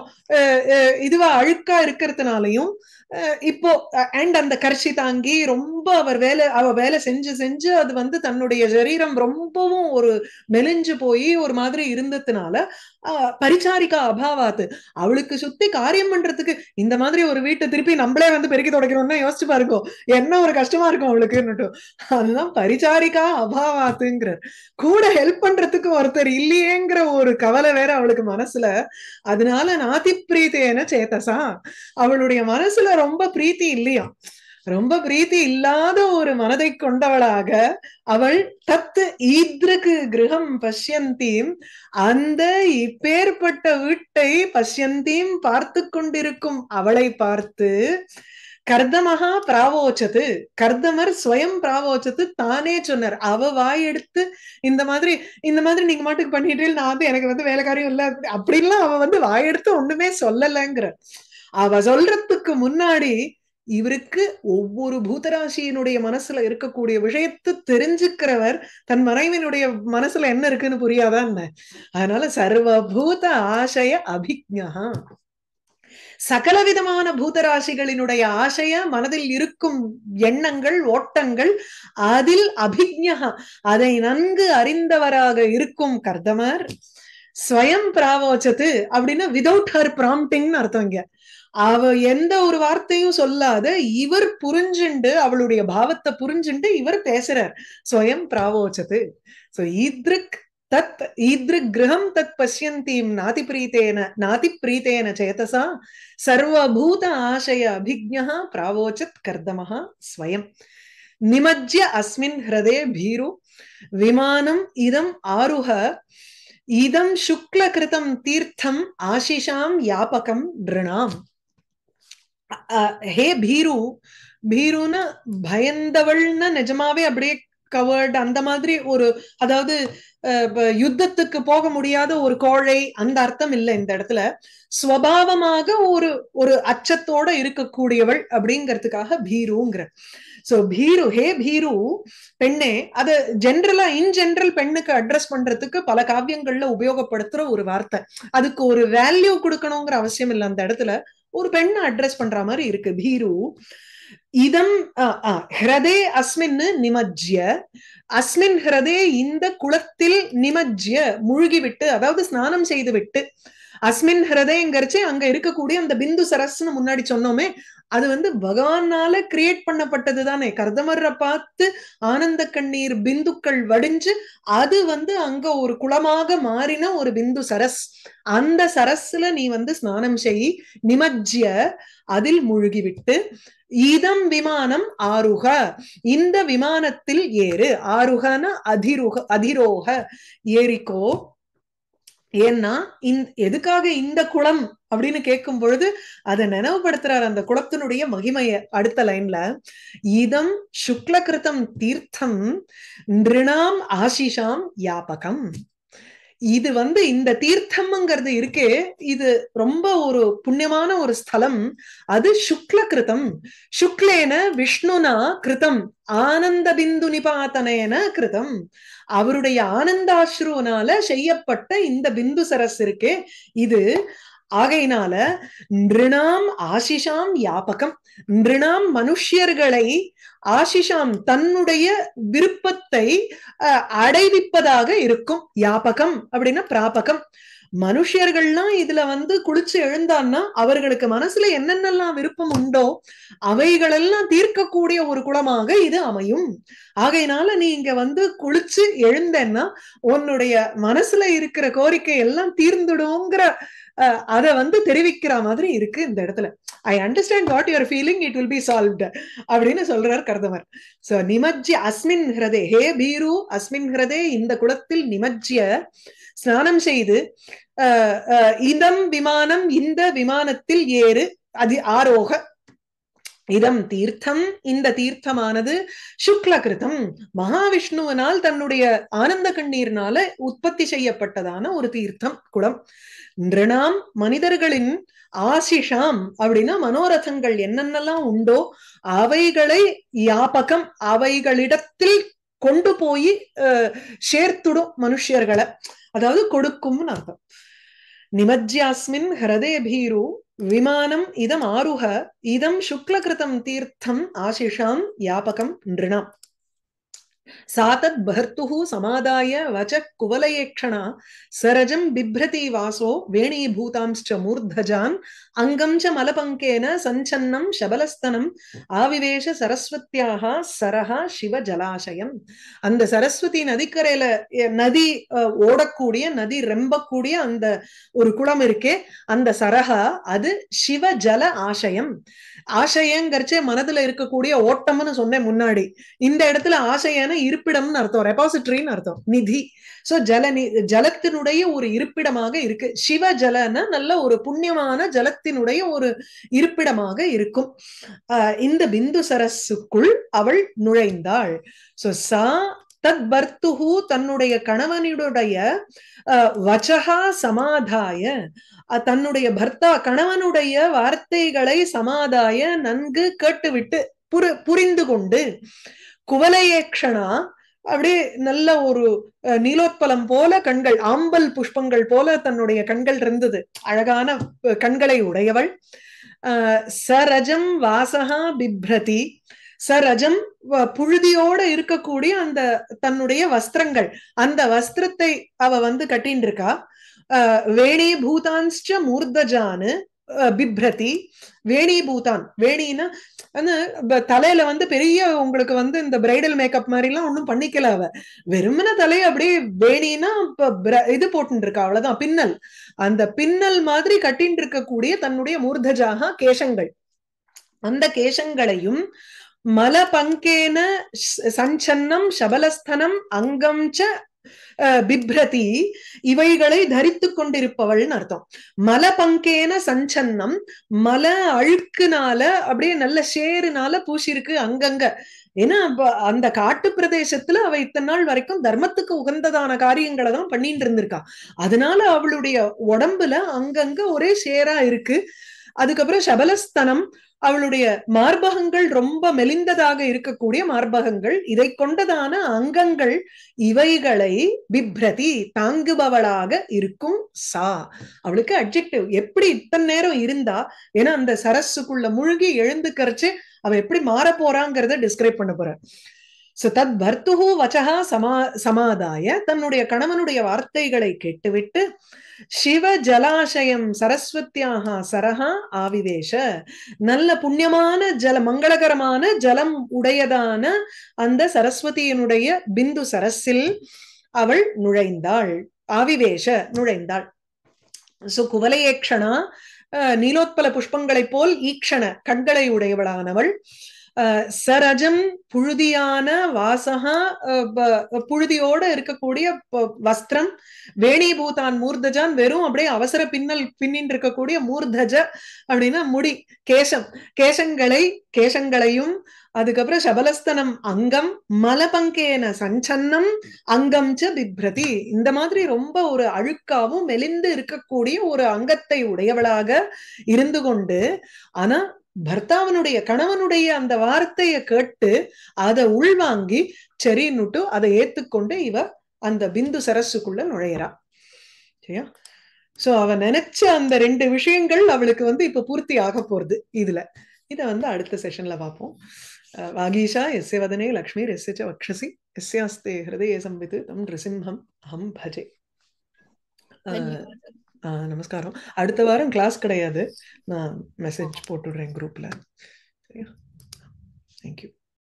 இதுவா அழுக்கா இருக்கிறதுனாலையும் இப்போ அண்ட் அந்த கரிசி தாங்கி ரொம்ப அவர் வேலை அவ வேலை செஞ்சு செஞ்சு அது வந்து தன்னுடைய சரீரம் ரொம்பவும் ஒரு மெலிஞ்சு போய் ஒரு மாதிரி இருந்ததுனால பரிச்சாரிக்கா அபாவாத்து அவளுக்கு சுத்தி காரியம் பண்றதுக்கு இந்த மாதிரி ஒரு வீட்டை திருப்பி நம்மளே வந்து பெருக்கி தொடக்கணும்னா யோசிச்சு பாருங்க என்ன ஒரு கஷ்டமா இருக்கும் அவளுக்குன்னு அதுதான் பரிச்சாரிக்கா அபாவாத்துங்கிற கூட ஹெல்ப் பண்றதுக்கு ஒருத்தர் இல்லையேங்கிற ஒரு கவலை வேற அவளுக்கு மனசுல அதனால நாதி பிரீத்தேன சேத்தசா அவளுடைய மனசுல ரொம்ப பிரீத்தி இல்லையா ரொம்ப பிரீத்தி இல்லாத ஒரு மனதை கொண்டவளாக அவள் தத்து ஈத்ருக்கு கிரகம் பஷ்யந்தீம் அந்த இப்பேற்பட்ட வீட்டை பஷ்யந்தீம் பார்த்து கொண்டிருக்கும் அவளை பார்த்து கர்தமகா பிராவோச்சது கர்தமர் ஸ்வயம் பிராவோச்சது தானே சொன்னார் அவ வாய் எடுத்து இந்த மாதிரி இந்த மாதிரி நீங்க மாட்டுக்கு பண்ணிட்டு நான் வந்து எனக்கு வந்து வேலைக்காரியும் இல்லை அப்படின்லாம் அவ வந்து வாயெடுத்து ஒண்ணுமே சொல்லலைங்கிற அவ சொல்றதுக்கு முன்னாடி இவருக்கு ஒவ்வொரு பூதராசியினுடைய மனசுல இருக்கக்கூடிய விஷயத்தை தெரிஞ்சுக்கிறவர் தன் மனைவினுடைய மனசுல என்ன இருக்குன்னு புரியாதா என்ன அதனால சர்வபூத ஆசய அபிஜா சகலவிதமான பூதராசிகளினுடைய ஆசைய மனதில் இருக்கும் எண்ணங்கள் ஓட்டங்கள் அதில் அபிக்ஞா அதை நன்கு அறிந்தவராக இருக்கும் கர்தமர் ஸ்வயம் பிராவோச்சத்து அப்படின்னா விதவுட் ஹர் பிராம்டிங்னு அர்த்தம் இங்க அவ எந்த ஒரு வார்த்தையும் சொல்லாத இவர் புரிஞ்சுண்டு அவளுடைய பாவத்தை புரிஞ்சுண்டு இவர் பேசுறார் ஸ்வயம் பிராவோச்சது சோ ஈத்ருக் தத் ஈத்ரு கிரகம் தத் பசியந்தீம் நாதி பிரீத்தேன நாதி பிரீத்தேன சேதசா சர்வபூத ஆசய அபிஜா பிராவோச்சத் கர்தமஹா ஸ்வயம் நிமஜ்ய அஸ்மின் ஹிரதே பீரு விமானம் இதம் ஆருஹ இதம் சுக்ல கிருதம் தீர்த்தம் ஆசிஷாம் யாபகம் நிருணாம் ஹே பீரு பீருன்னு பயந்தவள்னு நிஜமாவே அப்படியே கவர்ட் அந்த மாதிரி ஒரு அதாவது யுத்தத்துக்கு போக முடியாத ஒரு கோழை அந்த அர்த்தம் இல்லை இந்த இடத்துல ஸ்வபாவமாக ஒரு ஒரு அச்சத்தோட இருக்கக்கூடியவள் அப்படிங்கிறதுக்காக பீருங்கிற சோ பீரு ஹே பீரு பெண்ணே அது ஜென்ரலா இன் ஜென்ரல் பெண்ணுக்கு அட்ரஸ் பண்றதுக்கு பல காவியங்கள்ல உபயோகப்படுத்துற ஒரு வார்த்தை அதுக்கு ஒரு வேல்யூ கொடுக்கணுங்கிற அவசியம் இல்லை அந்த இடத்துல ஒரு பெண்ணை அட்ரஸ் பண்ற மாதிரி இருக்கு பீரு இதம் ஹிரதே அஸ்மின் நிமஜ்ய அஸ்மின் ஹிரதே இந்த குளத்தில் நிமஜ்ய முழுகிவிட்டு அதாவது ஸ்நானம் செய்து விட்டு அஸ்மின் ஹிரதேங்கிறச்சு அங்க இருக்கக்கூடிய அந்த பிந்து சரஸ்ன்னு முன்னாடி சொன்னோமே அது வந்து பகவானால கிரியேட் பண்ணப்பட்டது தானே கர்தமர்ற பார்த்து ஆனந்த கண்ணீர் பிந்துக்கள் வடிஞ்சு அது வந்து அங்க ஒரு குளமாக மாறின ஒரு பிந்து சரஸ் அந்த சரஸ்ல நீ வந்து ஸ்நானம் செய் நிமஜ்ஜிய அதில் முழுகிவிட்டு இதம் விமானம் ஆருக இந்த விமானத்தில் ஏறு ஆருகன அதிருக அதிரோக ஏறிக்கோ ஏன்னா இந் எதுக்காக இந்த குளம் அப்படின்னு கேட்கும் பொழுது அதை நினைவுபடுத்துறார் அந்த குளத்தினுடைய மகிமைய அடுத்த லைன்ல இதம் சுக்ல கிருதம் தீர்த்தம் நிருணாம் ஆசிஷாம் யாபகம் இது வந்து இந்த தீர்த்தம்ங்கிறது இருக்கே இது ரொம்ப ஒரு புண்ணியமான ஒரு ஸ்தலம் அது சுக்ல கிருதம் சுக்லேன விஷ்ணுனா கிருதம் ஆனந்த பிந்து நிபாத்தனேன கிருதம் அவருடைய ஆனந்தாஸ்ருவனால செய்யப்பட்ட இந்த பிந்து சரஸ் இருக்கே இது ஆகையினால நிருணாம் ஆசிஷாம் யாபகம் நிருணாம் மனுஷியர்களை ஆசிஷாம் தன்னுடைய விருப்பத்தை அடைவிப்பதாக இருக்கும் யாபகம் அப்படின்னா பிராபகம் மனுஷியர்கள்லாம் இதுல வந்து குளிச்சு எழுந்தான்னா அவர்களுக்கு மனசுல என்னென்னலாம் விருப்பம் உண்டோ அவைகளெல்லாம் தீர்க்கக்கூடிய ஒரு குளமாக இது அமையும் ஆகையினால நீ இங்க வந்து குளிச்சு எழுந்தேன்னா உன்னுடைய மனசுல இருக்கிற கோரிக்கை எல்லாம் தீர்ந்துடுங்கிற அதை வந்து தெரிவிக்கிற மாதிரி இருக்கு இந்த இடத்துல I understand what your feeling it will be solved அப்படின்னு சொல்றார் கருதவர் சோ நிமஜ்ஜி அஸ்மின் ஹிரதே ஹே பீரு அஸ்மின் ஹிரதே இந்த குளத்தில் நிமஜ்ஜிய ஸ்நானம் செய்து இதம் விமானம் இந்த விமானத்தில் ஏறு அதி ஆரோக இதம் தீர்த்தம் இந்த தீர்த்தமானது சுக்ல கிருதம் மகாவிஷ்ணுவனால் தன்னுடைய ஆனந்த கண்ணீர்னால உற்பத்தி செய்யப்பட்டதான ஒரு தீர்த்தம் குளம் நிருணாம் மனிதர்களின் ஆசிஷாம் அப்படின்னா மனோரதங்கள் என்னென்னலாம் உண்டோ அவைகளை யாபகம் அவைகளிடத்தில் கொண்டு போய் சேர்த்துடும் மனுஷியர்களை அதாவது கொடுக்கும்னு அர்த்தம் நிமஜ்யாஸ்மின் ஹிரதே பீரு விமானம் இதம் ஆருக இதம் சுக்லகிருதம் தீர்த்தம் ஆசிஷாம் யாபகம் நிருணாம் சாதத் பகர்த்து சமாதாய வச்ச குவலயேக்ஷணா சரஜம் பிப்ரதி வாசோ வேணீபூதாம்ச்ச மூர்தஜான் அங்கம் ச மலபங்கேன சஞ்சன்னம் சபலஸ்தனம் ஆவிவேஷ சரஸ்வத்தியாக சரஹா சிவ ஜலாசயம் அந்த சரஸ்வதி நதிக்கரையில நதி ஓடக்கூடிய நதி ரெம்பக்கூடிய அந்த ஒரு குளம் இருக்கே அந்த சரஹா அது சிவ ஜல ஆசயம் ஆசையங்கிறச்சே மனதுல இருக்கக்கூடிய ஓட்டம்னு சொன்னேன் முன்னாடி இந்த இடத்துல ஆசையான இருப்பிடம்னு அர்த்தம் ரெபாசிட்டரின்னு அர்த்தம் நிதி சோ ஜல ஜலத்தினுடைய ஒரு இருப்பிடமாக இருக்கு சிவ ஜலன்னா நல்ல ஒரு புண்ணியமான ஜலத்தினுடைய ஒரு இருப்பிடமாக இருக்கும் இந்த பிந்து சரஸுக்குள் அவள் நுழைந்தாள் சோ சா தத் பர்த்துஹு தன்னுடைய கணவனுடைய வச்சகா சமாதாய தன்னுடைய பர்த்தா கணவனுடைய வார்த்தைகளை சமாதாய நன்கு கேட்டுவிட்டு புரி புரிந்து கொண்டு குவலையேக்ஷனா அப்படியே நல்ல ஒரு நீலோத்பலம் போல கண்கள் ஆம்பல் புஷ்பங்கள் போல தன்னுடைய கண்கள் இருந்தது அழகான கண்களை உடையவள் சரஜம் வாசகா பிப்ரதி ச ரஜம் புழுதியோட இருக்கக்கூடிய அந்த தன்னுடைய வஸ்திரங்கள் அந்த வஸ்திரத்தை அவ வந்து கட்டின் இருக்கா வேணி பூதான்ஸ்ட மூர்தஜானு பிப்ரதி வேணி பூதான் வேணின்னா தலையில வந்து பெரிய உங்களுக்கு வந்து இந்த பிரைடல் மேக்கப் மாதிரி எல்லாம் ஒன்னும் பண்ணிக்கல அவ வெறுமன தலையை அப்படியே வேணின்னா இப்ப இது போட்டு இருக்கா அவ்வளவுதான் பின்னல் அந்த பின்னல் மாதிரி கட்டின்னு இருக்கக்கூடிய தன்னுடைய மூர்தஜாக கேசங்கள் அந்த கேசங்களையும் மலபங்கேன சஞ்சன்னம் சபலஸ்தனம் அங்கம் ச பிப்ரதி இவைகளை தரித்து கொண்டிருப்பவள்னு அர்த்தம் மல பங்கேன சஞ்சன்னம் மல அழுக்குனால அப்படியே நல்ல ஷேருனால பூசிருக்கு அங்கங்க ஏன்னா அந்த காட்டு பிரதேசத்துல அவ இத்தனை நாள் வரைக்கும் தர்மத்துக்கு உகந்ததான காரியங்களை தான் பண்ணிட்டு இருந்திருக்கா அதனால அவளுடைய உடம்புல அங்கங்க ஒரே ஷேரா இருக்கு அதுக்கப்புறம் சபலஸ்தனம் அவளுடைய மார்பகங்கள் ரொம்ப மெலிந்ததாக இருக்கக்கூடிய மார்பகங்கள் இதை கொண்டதான அங்கங்கள் இவைகளை பிப்ரதி தாங்குபவளாக இருக்கும் சா அவளுக்கு அப்ஜெக்டிவ் எப்படி இத்தனை நேரம் இருந்தா ஏன்னா அந்த சரஸுக்குள்ள முழுகி கரைச்சு அவ எப்படி மாற போறாங்கிறத டிஸ்கிரைப் பண்ண போற சோ தத் பர்த்துஹு வச்சகா சமா சமாதாய தன்னுடைய கணவனுடைய வார்த்தைகளை கேட்டுவிட்டு சிவ ஜலாசயம் சரஸ்வத்தியாக சரஹா ஆவிவேஷ நல்ல புண்ணியமான ஜல மங்களகரமான ஜலம் உடையதான அந்த சரஸ்வதியினுடைய பிந்து சரஸில் அவள் நுழைந்தாள் ஆவிவேஷ நுழைந்தாள் சோ குவலையேக்ஷனா நீலோத்பல புஷ்பங்களைப் போல் ஈக்ஷண கண்களை உடையவளானவள் சரஜம் புழுதியான வாசகா புழுதியோட இருக்கக்கூடிய வஸ்திரம் வேணிபூதான் மூர்தஜான் வெறும் அப்படியே அவசர பின்னல் பின்னின் இருக்கக்கூடிய மூர்தஜ அப்படின்னா முடி கேசம் கேசங்களை கேசங்களையும் அதுக்கப்புறம் சபலஸ்தனம் அங்கம் மலபங்கேன சஞ்சன்னம் அங்கம் ச பிப்ரதி இந்த மாதிரி ரொம்ப ஒரு அழுக்காவும் மெலிந்து இருக்கக்கூடிய ஒரு அங்கத்தை உடையவளாக இருந்து கொண்டு ஆனா பர்த்தாவனுடைய கணவனுடைய அந்த வார்த்தையை கேட்டு அதை உள்வாங்கி சரின்னுட்டு அதை ஏத்துக்கொண்டு இவ அந்த பிந்து சரஸுக்குள்ள நுழையறா சரியா சோ அவ நினைச்ச அந்த ரெண்டு விஷயங்கள் அவளுக்கு வந்து இப்ப பூர்த்தி ஆக போறது இதுல இத வந்து அடுத்த செஷன்ல பார்ப்போம் வாகீஷா எஸ்ய வதனே லக்ஷ்மி எஸ்ய வக்ஷசி எஸ்யாஸ்தே ஹிருதய சம்பித்து தம் நிருசிம்ஹம் அஹம் பஜே நமஸ்காரம் அடுத்த வாரம் கிளாஸ் கிடையாது நான் மெசேஜ் போட்டுடுறேன் குரூப்ல சரியா தேங்க்யூ